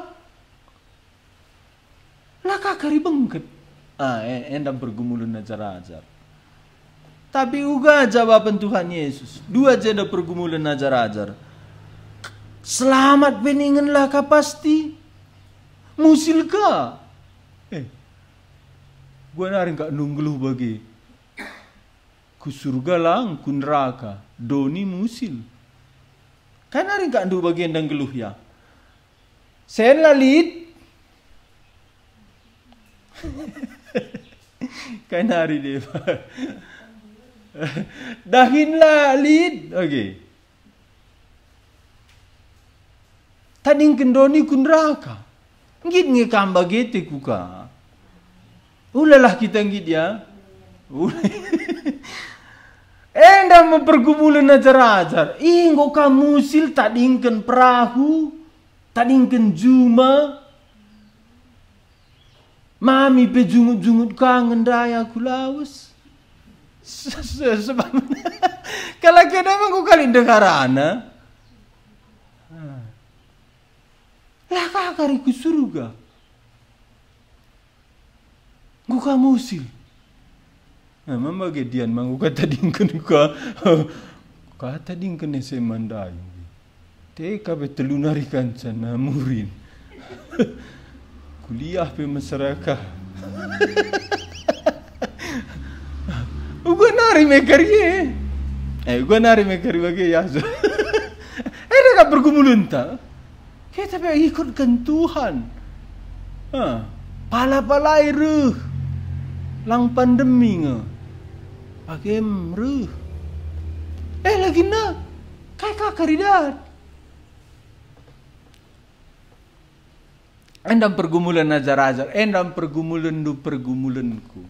Laka kari bengket. Ah, eh, endam eh, pergumulun ajar-ajar. Tapi uga jawaban Tuhan Yesus. Dua jeda pergumulan ajar-ajar. Selamat beningan laka pasti. Musil Eh, gua nari nggak nunggulu bagi ku surga lang ku neraka doni musil kan hari kak ndu bagi dan geluh ya sen lalit kan hari dia dahin lalit okey tading kendoni ku neraka Ngit ngi kamba gete kuka. Ulalah kita ngit ya. Enda eh, mempergumulan ajar-ajar. Ingo musil tak dingken perahu. Tak dingken juma. Mami pe jungut-jungut kangen daya kulaus. Sebab kalau kena mengukali kali dengarana. 라가가리고 수루가 구가 무실 mama ge dian mangu kata dingken ka kata dingken se mandai te kabe telunari sana nah, murin kuliah pe masyarakat ugo nari me eh ugo nari me karie bagi yaso eh ka bergumulun tak kita pergi ikutkan Tuhan. Ha. Pala-palai ruh. Lang pandemi nge. Bagem ruh. Eh lagi na. Kai kakaridat. Endam pergumulan ajar-ajar. Endam pergumulan du pergumulanku.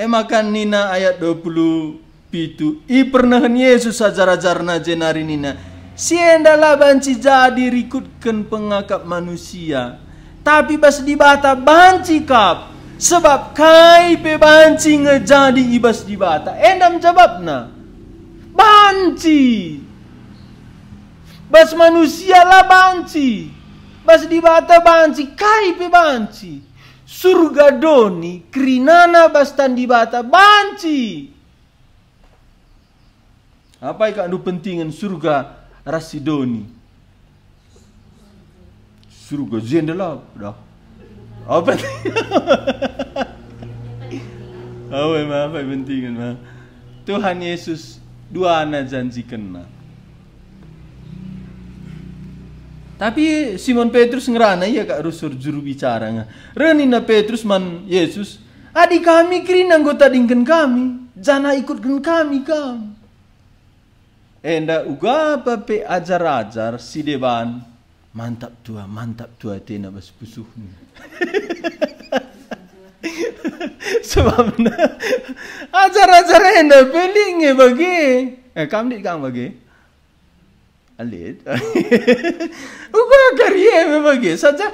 Emakan nina ayat 20 pitu. I pernah Yesus ajar-ajar na jenari nina. Siendalah banci jadi rikutkan pengakap manusia. Tapi bas dibata banci kap. Sebab kai pe banci ngejadi ibas dibata. Endam jawabna. Banci. Bas manusia lah banci. Bas dibata banci. Kai pe banci. Surga doni. Krinana bastan dibata banci. Apa yang pentingan surga Rasidoni. Surga zendelab dah. Apa ni? Awe mah apa pentingan mah. Tuhan Yesus dua anak janjikan mah. Tapi Simon Petrus ngerana ya kak rusur juru bicara nga. Renina Petrus man Yesus, adik kami kirin anggota dingken kami, jana ikut ikutkan kami kam. Enda uga pape ajar-ajar si deban. Mantap tua, mantap tua tena bas pusuh ni. Sebab na ajar-ajar enda peling e bagi. Eh kam dit kang bagi. Alit. Uga karye me bagi saja.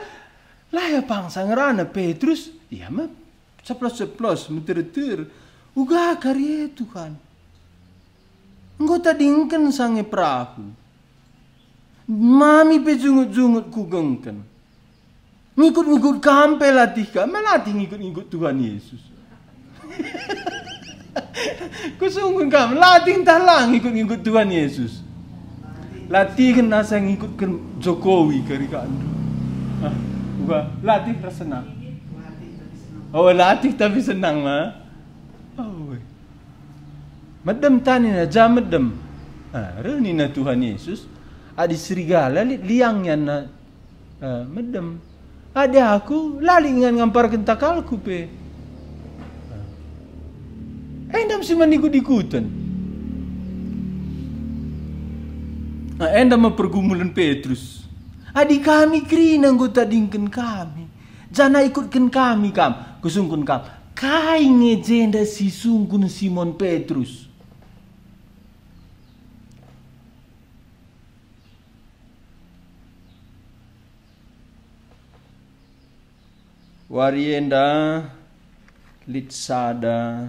Lah ya pang sangrana Petrus, iya mah ceplos-ceplos, muter tir Uga karye Tuhan. Ngota dingken sange perahu. Mami pe jungut-jungut kugengken. Ngikut-ngikut kampe latih ka. Melatih ngikut-ngikut Tuhan Yesus. Kusungguh kamu latih talang ngikut-ngikut Tuhan Yesus. Latih kena saya ngikut ke Jokowi kari kandu. Ah, latih tersenang. Oh, latih tapi senang mah tani madamtanina jamadam na Tuhan Yesus adi serigala liangnya na uh, medem ada aku lalingan ngampar kentakalku pe endam si maniku dikutan nah, endam pergumulan Petrus adi kami kri nggo tadingken kami jana ikutken kami kam kusungkun kam kai ngejenda si sungkun Simon Petrus Warienda Litsada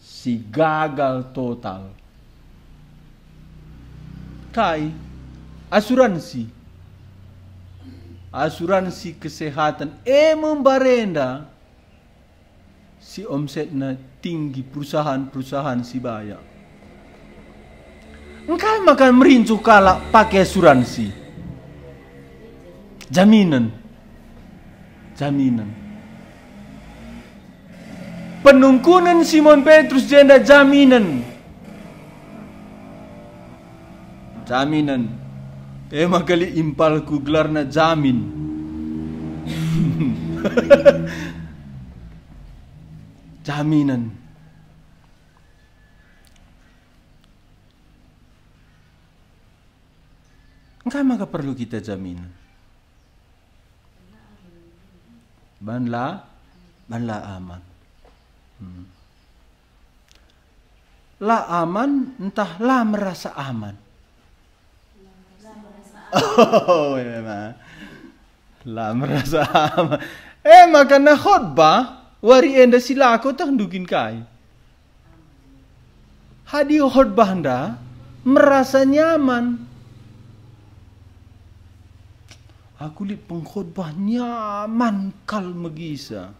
si gagal total. Kai asuransi asuransi kesehatan eh, emang barenda si omsetnya tinggi perusahaan-perusahaan si banyak. Engkau makan merincu kalah pakai asuransi. Jaminan. Jaminan penungkunan Simon Petrus jenda jaminan jaminan Tema eh, kali impal ku na jamin jaminan Enggak maka perlu kita jamin. Banla, banla amat. Hmm. lah aman, entahlah merasa aman. La merasa aman. Oh, memang. Iya, iya, iya. merasa aman. Eh, makanya khutbah, wari enda sila aku tak dukin kai. Hadi khutbah anda merasa nyaman. Aku lihat pengkhutbah nyaman kal megisa.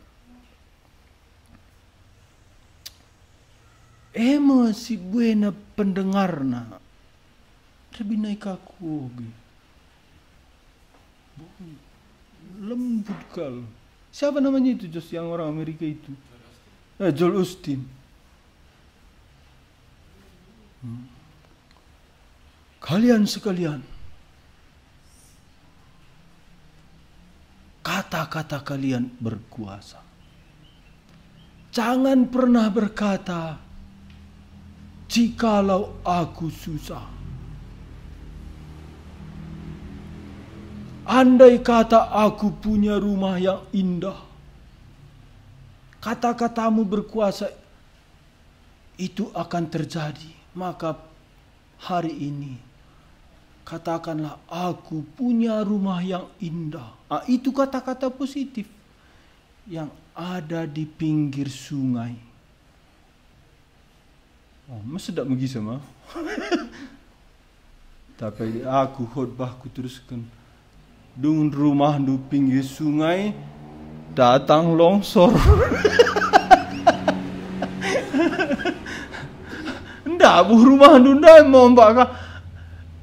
emosi buena pendengarna tapi naik aku lembut kal siapa namanya itu Jos yang orang Amerika itu eh, Joel Austin hmm. kalian sekalian kata-kata kalian berkuasa jangan pernah berkata jikalau aku susah. Andai kata aku punya rumah yang indah, kata-katamu berkuasa, itu akan terjadi. Maka hari ini, katakanlah aku punya rumah yang indah. Nah, itu kata-kata positif yang ada di pinggir sungai Oh, masa tak pergi sama. Tapi aku khutbah ku teruskan. Dung rumah du pinggir sungai datang longsor. Ndak bu rumah du ndak mau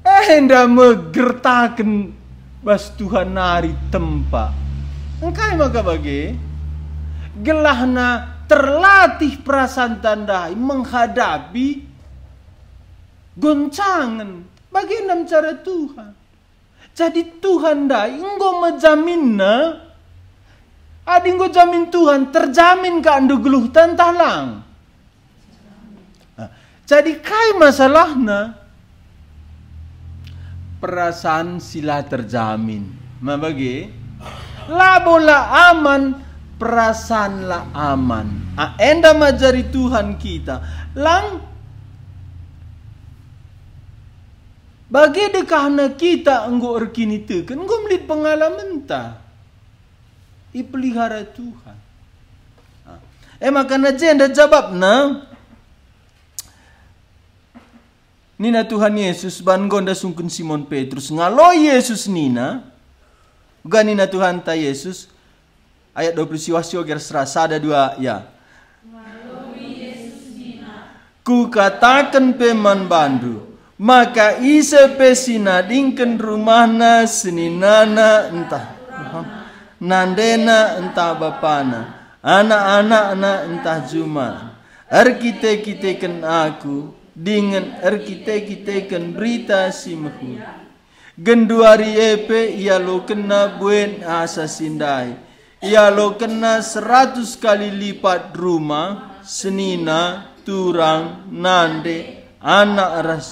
Eh ndak megertakan bas Tuhan nari tempat. Engkai maka bagi gelah na terlatih perasaan tandai menghadapi goncangan bagi enam cara Tuhan. Jadi Tuhan dai engkau menjaminna ading go jamin Tuhan terjamin ka ando geluh tantalang. jadi kai masalahnya perasaan sila terjamin. Mabagi labo la aman perasaanlah aman. Aenda majari Tuhan kita. Lang bagi dekahna kita enggo erkini teken, enggo melihat pengalaman ta. Ipelihara Tuhan. Ah. Eh makana jenda jawab na. Nina Tuhan Yesus ban gonda sungkun Simon Petrus ngalo Yesus nina. na Tuhan ta Yesus ayat 20 siwasio gerserasa ada dua ya. Ku katakan peman bandu, maka ise pesina dingken rumahna seninana entah nandena entah bapana anak-anak entah juma erkite kiteken aku dengan erkite kiteken berita si mehu genduari epe ia lo kena buen asa sindai lo kena seratus kali lipat rumah, senina, turang, nande, anak ras.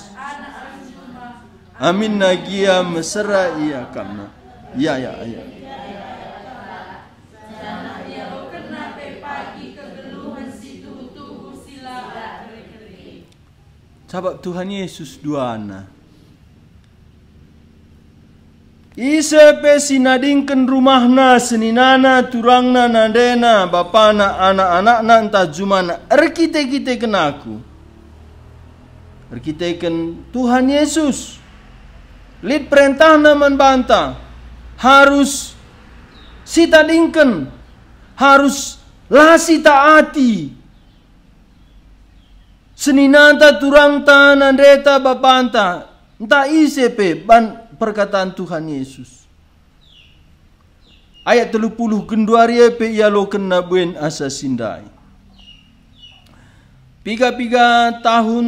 Amin nagia mesra iya karena. Ya ya ya. Sebab Tuhan Yesus dua anak. Isa pesinadingken rumahna seninana turangna nadena bapana anak-anakna entah jumana erkite kite kenaku. Erkiteken Tuhan Yesus. Lid perintahna membantah harus sitadingken harus lasi taati seninanta turang tanah deta bapanta entah isepe ban perkataan Tuhan Yesus. Ayat telu puluh genduaria pe ia lo kena buen asa sindai. Piga-piga tahun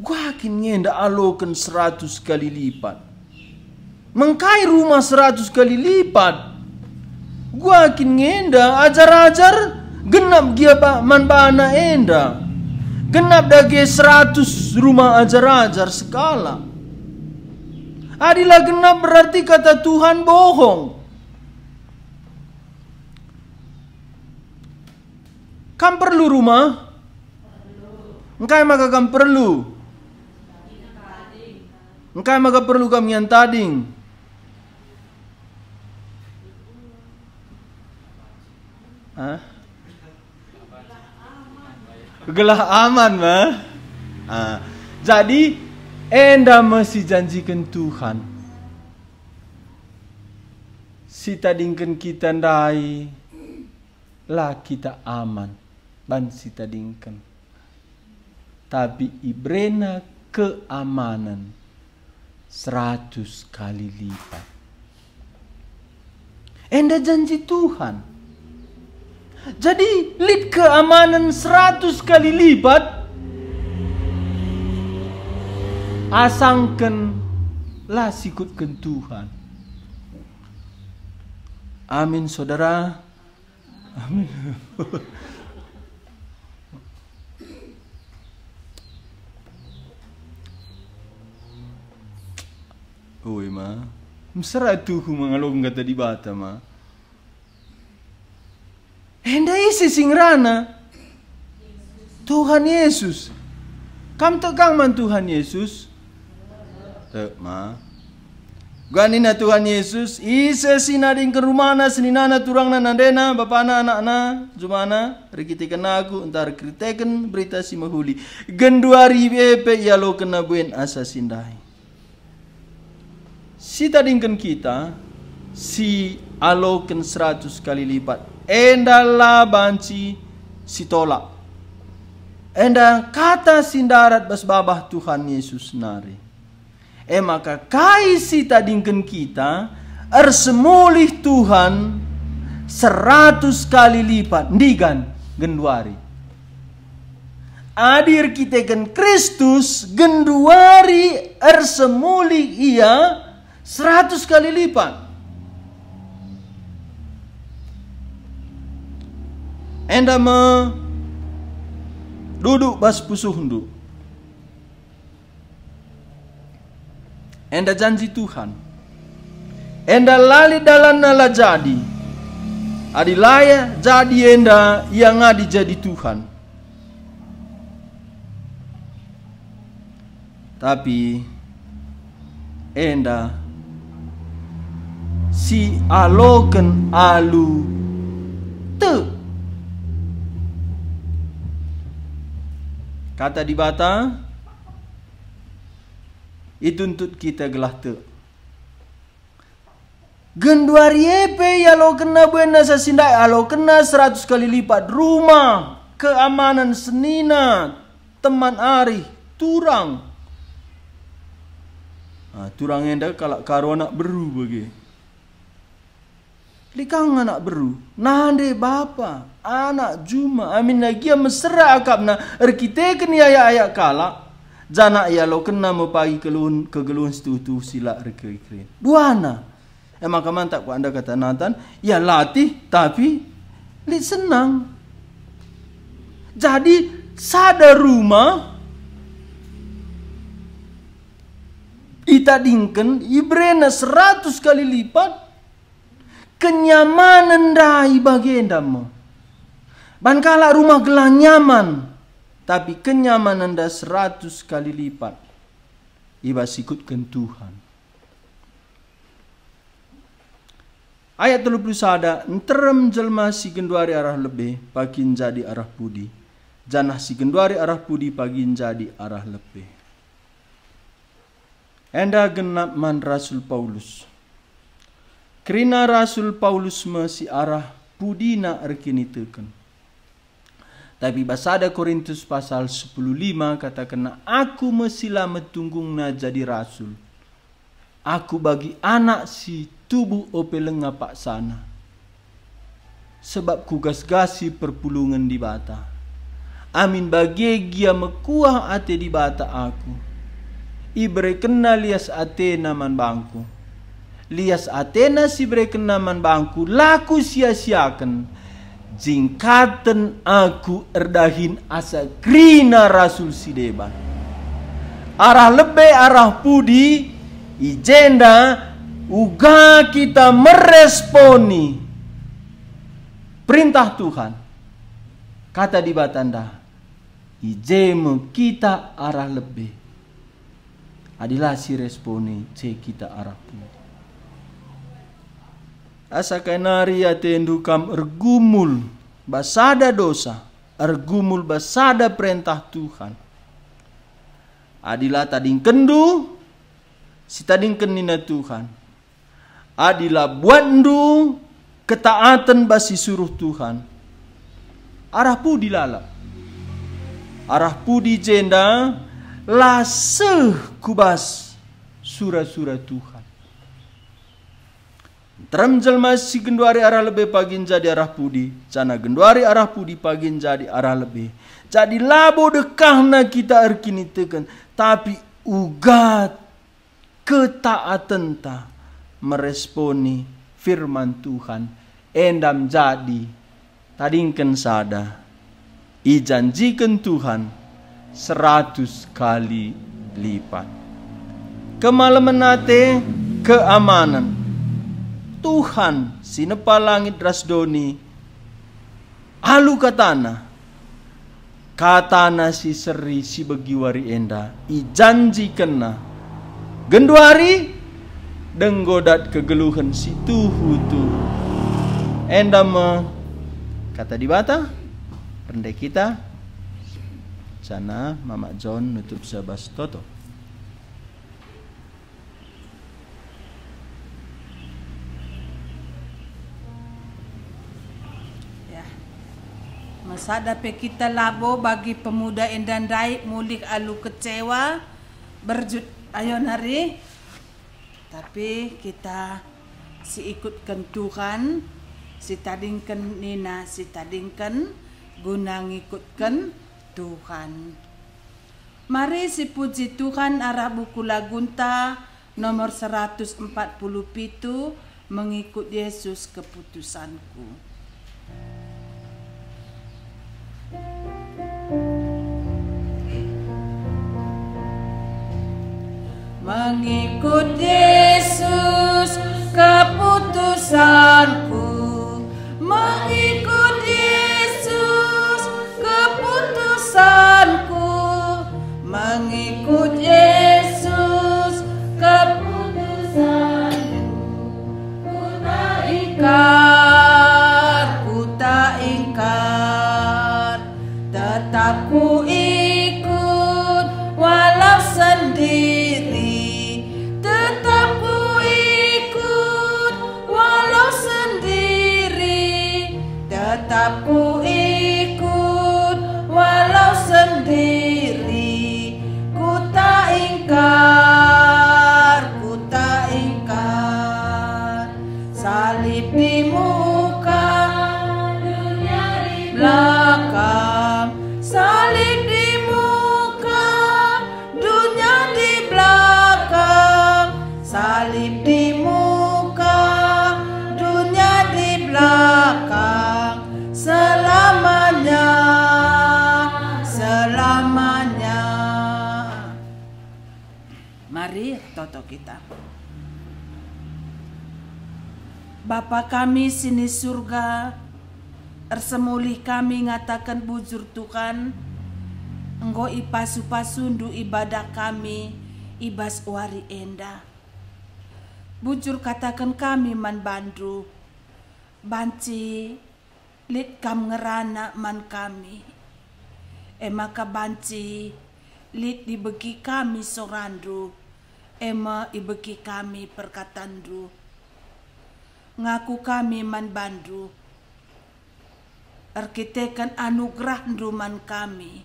wakin ngenda alokan seratus kali lipat. Mengkai rumah seratus kali lipat. Gua kin ngenda ajar-ajar genap gia ba, man bana enda. Genap dage seratus rumah ajar-ajar sekala. Adalah genap berarti kata Tuhan bohong. Kamu perlu rumah? Engkau maka kam perlu. Engkau maka perlu kami yang tading. Gelah aman, mah. Ah. Jadi anda masih janjikan Tuhan. Sita dingken kita ndai lah kita aman ban sita dingken. Tapi ibrena keamanan seratus kali lipat. Anda janji Tuhan. Jadi lid keamanan seratus kali lipat asangken lah sikut ke Tuhan. Amin saudara. Amin. Oi ma, mesra tu ku mangalom kata di bata ma. Henda isi rana, Tuhan Yesus. Kam tegang man Tuhan Yesus ma ganina Tuhan Yesus isa sinaring ke rumahna seninana turangna nandena bapana anakna jumana rikitikan aku entar kritekan berita si mahuli genduari ribepe ia lo kena buen asa sindai si tadingkan kita si aloken seratus kali lipat endala banci si tolak Enda kata sindarat bas babah Tuhan Yesus nari eh maka kai sita kita ersemulih Tuhan seratus kali lipat digan genduari adir kita gen Kristus genduari ersemulih ia seratus kali lipat Enda me duduk bas pusuh enda janji Tuhan enda lali dalam nala jadi adilaya jadi enda yang adi jadi Tuhan tapi enda si aloken alu te kata di bata itu untuk kita tu. Gendua riepe ya lo kena buena sesindai, lo kena seratus kali lipat rumah, keamanan senina, teman ari, turang. Ha, turang yang dah kalau karuan nak beru bagi. Likang anak beru, nande bapa, anak juma, amin lagi yang mesra akap na, erkite kenia ayak kalak. jana ya lo kena mo pagi kelun kegelun situ tu sila rekri kri duana emang kaman tak ku anda kata Nathan ya latih tapi li senang jadi sadar rumah ita dingken ibrena seratus kali lipat kenyamanan dai bagian damu. Bankala rumah gelang nyaman tapi kenyamanan Anda seratus kali lipat. Iba sikutkan Tuhan. Ayat 30 sada, nterem jelma si genduari arah lebih, pagin jadi arah budi. Janah si genduari arah budi, pagin jadi arah lebih. Enda genap man Rasul Paulus. Kerina Rasul Paulus mesi arah budi rekin itu kan. Tapi basada Korintus pasal 105 kata kena aku mesila metunggung na jadi rasul. Aku bagi anak si tubuh opeleng pak sana. Sebab kugas-gasi perpulungan di bata. Amin bagi gia mekuah ate di bata aku. Ibre kena lias ate naman bangku. Lias Atena si brekena man bangku laku sia-siakan singkatan aku erdahin asa krina rasul sideba arah lebe arah pudi ijenda uga kita meresponi perintah Tuhan kata di batanda ijemu kita arah lebih adalah si responi c kita arah pudi asakanaria tendukam ergumul basada dosa ergumul basada perintah Tuhan adila tading kendu si tading kenina Tuhan adila buandu ketaatan basi suruh Tuhan arah pu dilala arah pu di jenda laseh kubas surah-surah Tuhan Terem jelma si genduari arah lebih pagi jadi arah pudi. Cana genduari arah pudi pagi jadi arah lebih. Jadi labo dekahna kita erkini teken. Tapi ugat ketaatan ta meresponi firman Tuhan. Endam jadi tadingken sada. Ijanjikan Tuhan seratus kali lipat. Kemalaman nate keamanan Tuhan sinapa langit rasdoni alu katana katana si seri si begiwari enda ijanji kena genduari denggodat kegeluhan si tuhu tuhu enda me kata dibata pendek kita sana Mama John nutup sebas toto dapat kita labo bagi pemuda indah daik mulik alu kecewa berjut ayo nari tapi kita si ikut kentuhan si tadingken nina si tadingken guna ngikutken Tuhan mari si puji Tuhan arah buku lagunta nomor 140 pitu mengikut Yesus keputusanku Mengikut Yesus keputusanku Mengikut Yesus keputusanku Mengikut Yesus keputusanku Ku tak ingkar, ku tak ingkar Tetap ku aku foto kita. Bapa kami sini surga, tersemulih kami ngatakan bujur Tuhan, engkau ipasu pasundu ibadah kami, ibas wari enda. Bujur katakan kami man bandu, banci lit kam ngerana man kami. Emaka maka banci lit dibegi kami sorandu, ema ibeki kami perkatandu. Ngaku kami man bandu. Arkitekan anugerah nduman kami.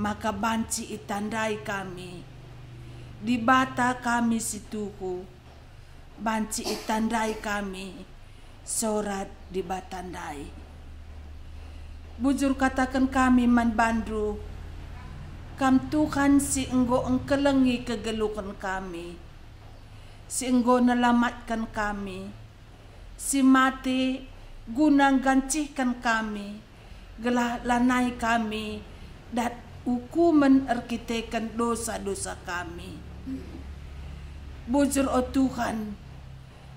Maka banci itandai kami. Di bata kami situku. Banci itandai kami. Sorat di batandai. Bujur katakan kami man bandu Tuhan si enggo engkelengi kegelukan kami. Si enggo nelamatkan kami. Si mati gunang gancihkan kami. Gelah lanai kami. Dat hukuman menerkitekan dosa-dosa kami. Bujur o Tuhan,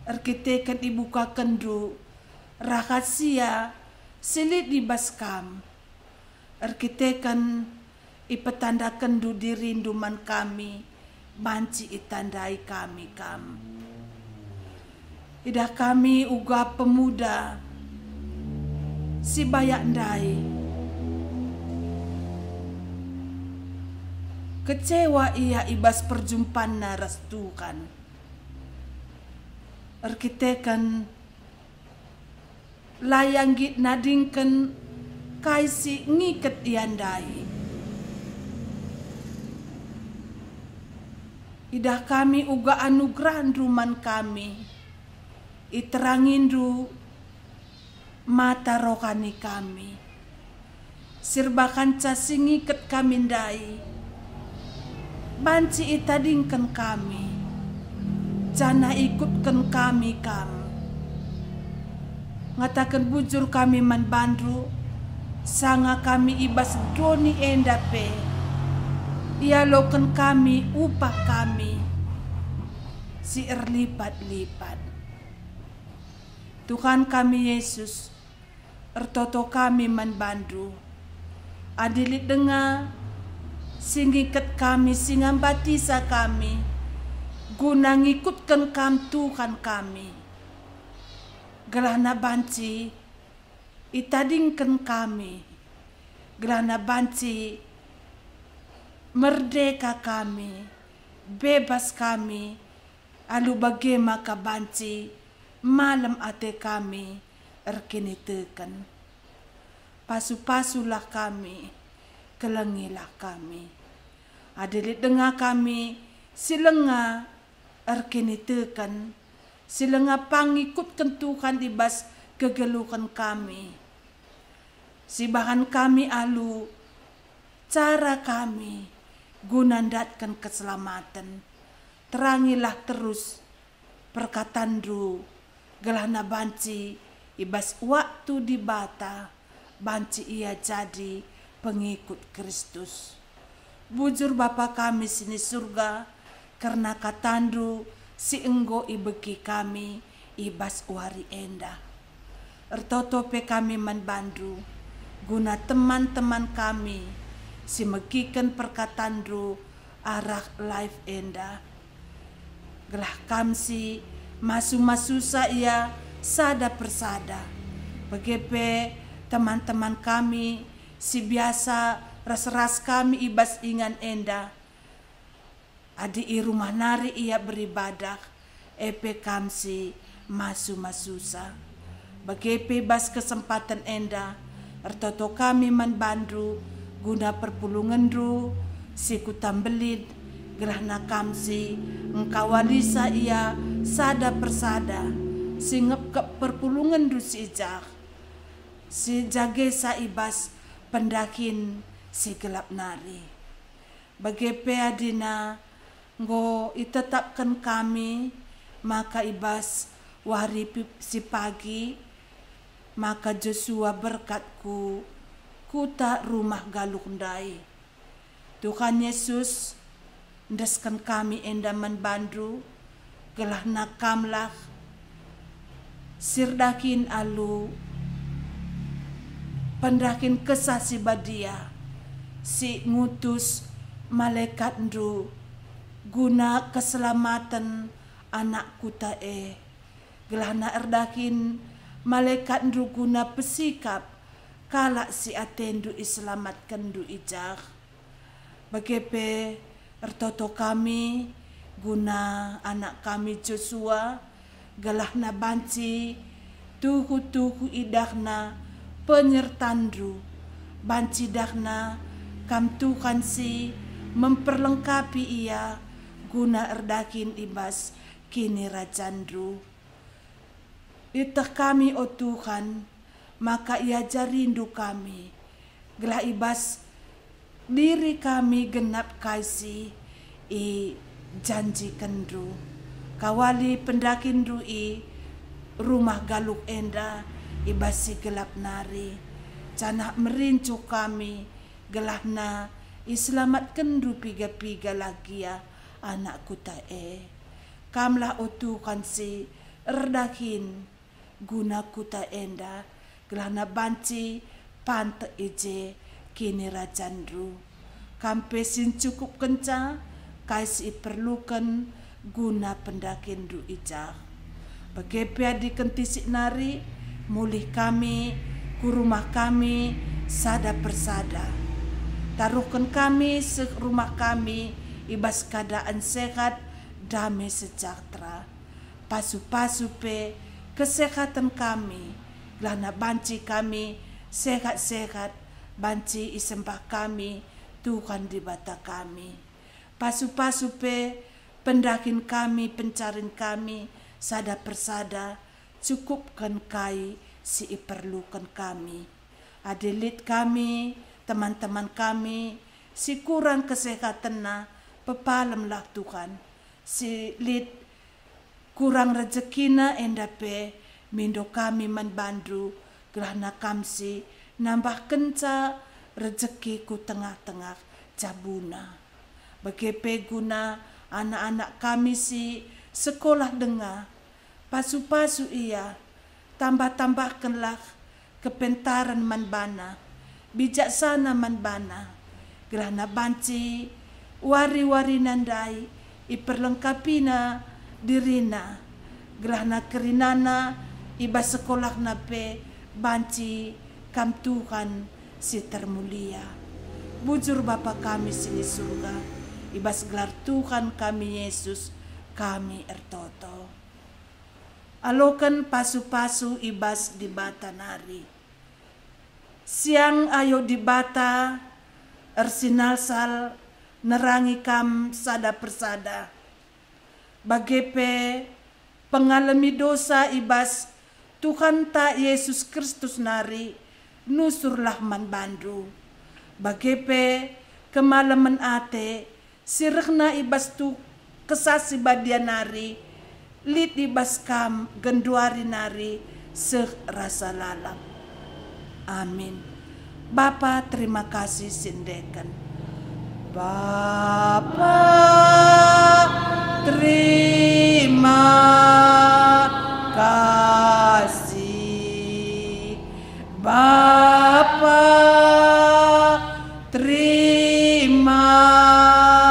erkitekan dibuka kendu. Rahasia silit di baskam. Erkitekan Ipetanda kendu dirinduman kami, manci itandai kami kam. Idah kami uga pemuda, si bayak ndai. Kecewa ia ibas perjumpaan narastukan, Arkitekan layang git nadingken kaisi ngiket iandai. Idah kami uga anugerah ruman kami. Iterangin ru mata rohani kami. Sirbakan casingi ket kami dai. Banci itadingkan kami. Jana ikutkan kami kam. Ngatakan bujur kami man bandru. Sanga kami ibas doni endape dialogkan kami upah kami si erlipat lipat Tuhan kami Yesus, ertoto kami manbandu, adilit dengar, singikat kami, singambatisa kami, guna ngikutkan kam Tuhan kami. Gerhana banci, itadingkan kami, Gerhana banci, merdeka kami, bebas kami, alubage banci malam ate kami, erkini tekan. Pasu-pasulah kami, kelengilah kami. Adilit dengar kami, silenga erkini tekan, silenga pangikut kentukan ibas kegelukan kami. Sibahan kami alu, cara kami, gunandatkan keselamatan. Terangilah terus perkatandu gelana banci ibas waktu dibata banci ia jadi pengikut Kristus. Bujur Bapa kami sini surga karena katandu si enggo ibeki kami ibas wari endah Ertotope kami manbandu guna teman-teman kami megikan perkataan ru arah life enda. Gelah kamsi masu-masusa ia sada persada. Begepe teman-teman kami si biasa ras-ras kami ibas ingan enda. Adi i rumah nari ia beribadah. Epe kamsi masu-masusa. Begepe bas kesempatan enda. Ertoto kami man bandru guna perpulungendru, si kutambelit, gerhana kamsi, engkawalisa ia, sada persada, singep ke perpulungendru si ijah, si jage saibas, pendakin si gelap nari. Bagi peadina, go itetapkan kami, maka ibas wahri si pagi, maka Joshua berkatku kuta rumah galukndai. Tuhan Yesus, ndaskan kami endaman bandru, gelah nakamlah, sirdakin alu, pendakin kesasi si badia, si ngutus malaikat ndru, guna keselamatan anak kuta e. Gelah na erdakin malaikat ndru guna pesikap, kala si atendu islamat kendu ijah bagepe ertoto kami guna anak kami Joshua galahna banci tuhu-tuhu idahna penyertandu banci dahna kam Tuhan si memperlengkapi ia guna erdakin ibas kini rajandru itah kami o Tuhan maka ia rindu kami. Gelah ibas diri kami genap kasih i janji kendu. Kawali pendakindu i rumah galuk enda ibasi gelap nari. Canah merincu kami gelahna islamat kendu piga-piga lagi ya anakku e. Kamlah utuh kansi erdakin guna kuta enda grana banci pantai ije kini rajandru kampe sin cukup kenca kaisi perlukan guna pendakin du ijah bagepia di kentisik nari mulih kami ku rumah kami sada persada taruhkan kami se rumah kami ibas keadaan sehat damai sejahtera pasu-pasu pe kesehatan kami Lana banci kami sehat-sehat, banci isembah kami, Tuhan di bata kami. Pasu-pasu pe, pendakin kami, pencarin kami, sada persada, cukupkan kai si perlukan kami. Adelit kami, teman-teman kami, si kurang kesehatan na, pepalemlah Tuhan. Si lid kurang rezekina endape, Mendo kami menbandu, gerhana kamsi, nambah kenca, rezeki ku tengah-tengah cabuna. bagepe guna anak-anak kami si sekolah dengar, pasu-pasu ia, tambah-tambah kelak, kepentaran manbana, bijaksana manbana, gerhana banci, wari-wari nandai, iperlengkapina dirina, gerhana kerinana, iba sekolah na pe banci kam Tuhan si termulia. Bujur Bapa kami sini surga, ibas gelar Tuhan kami Yesus, kami ertoto. Alokan pasu-pasu ibas di bata nari. Siang ayo di bata sal, nerangi kam sada persada. Bagepe pengalami dosa ibas Tuhan ta Yesus Kristus nari nusurlah man bandu. Bagepe kemalaman ate sirikna ibas kesasi badian nari lit ibas kam genduari nari seh rasa lalam. Amin. Bapa terima kasih sindekan. Bapa terima kasih Bapak terima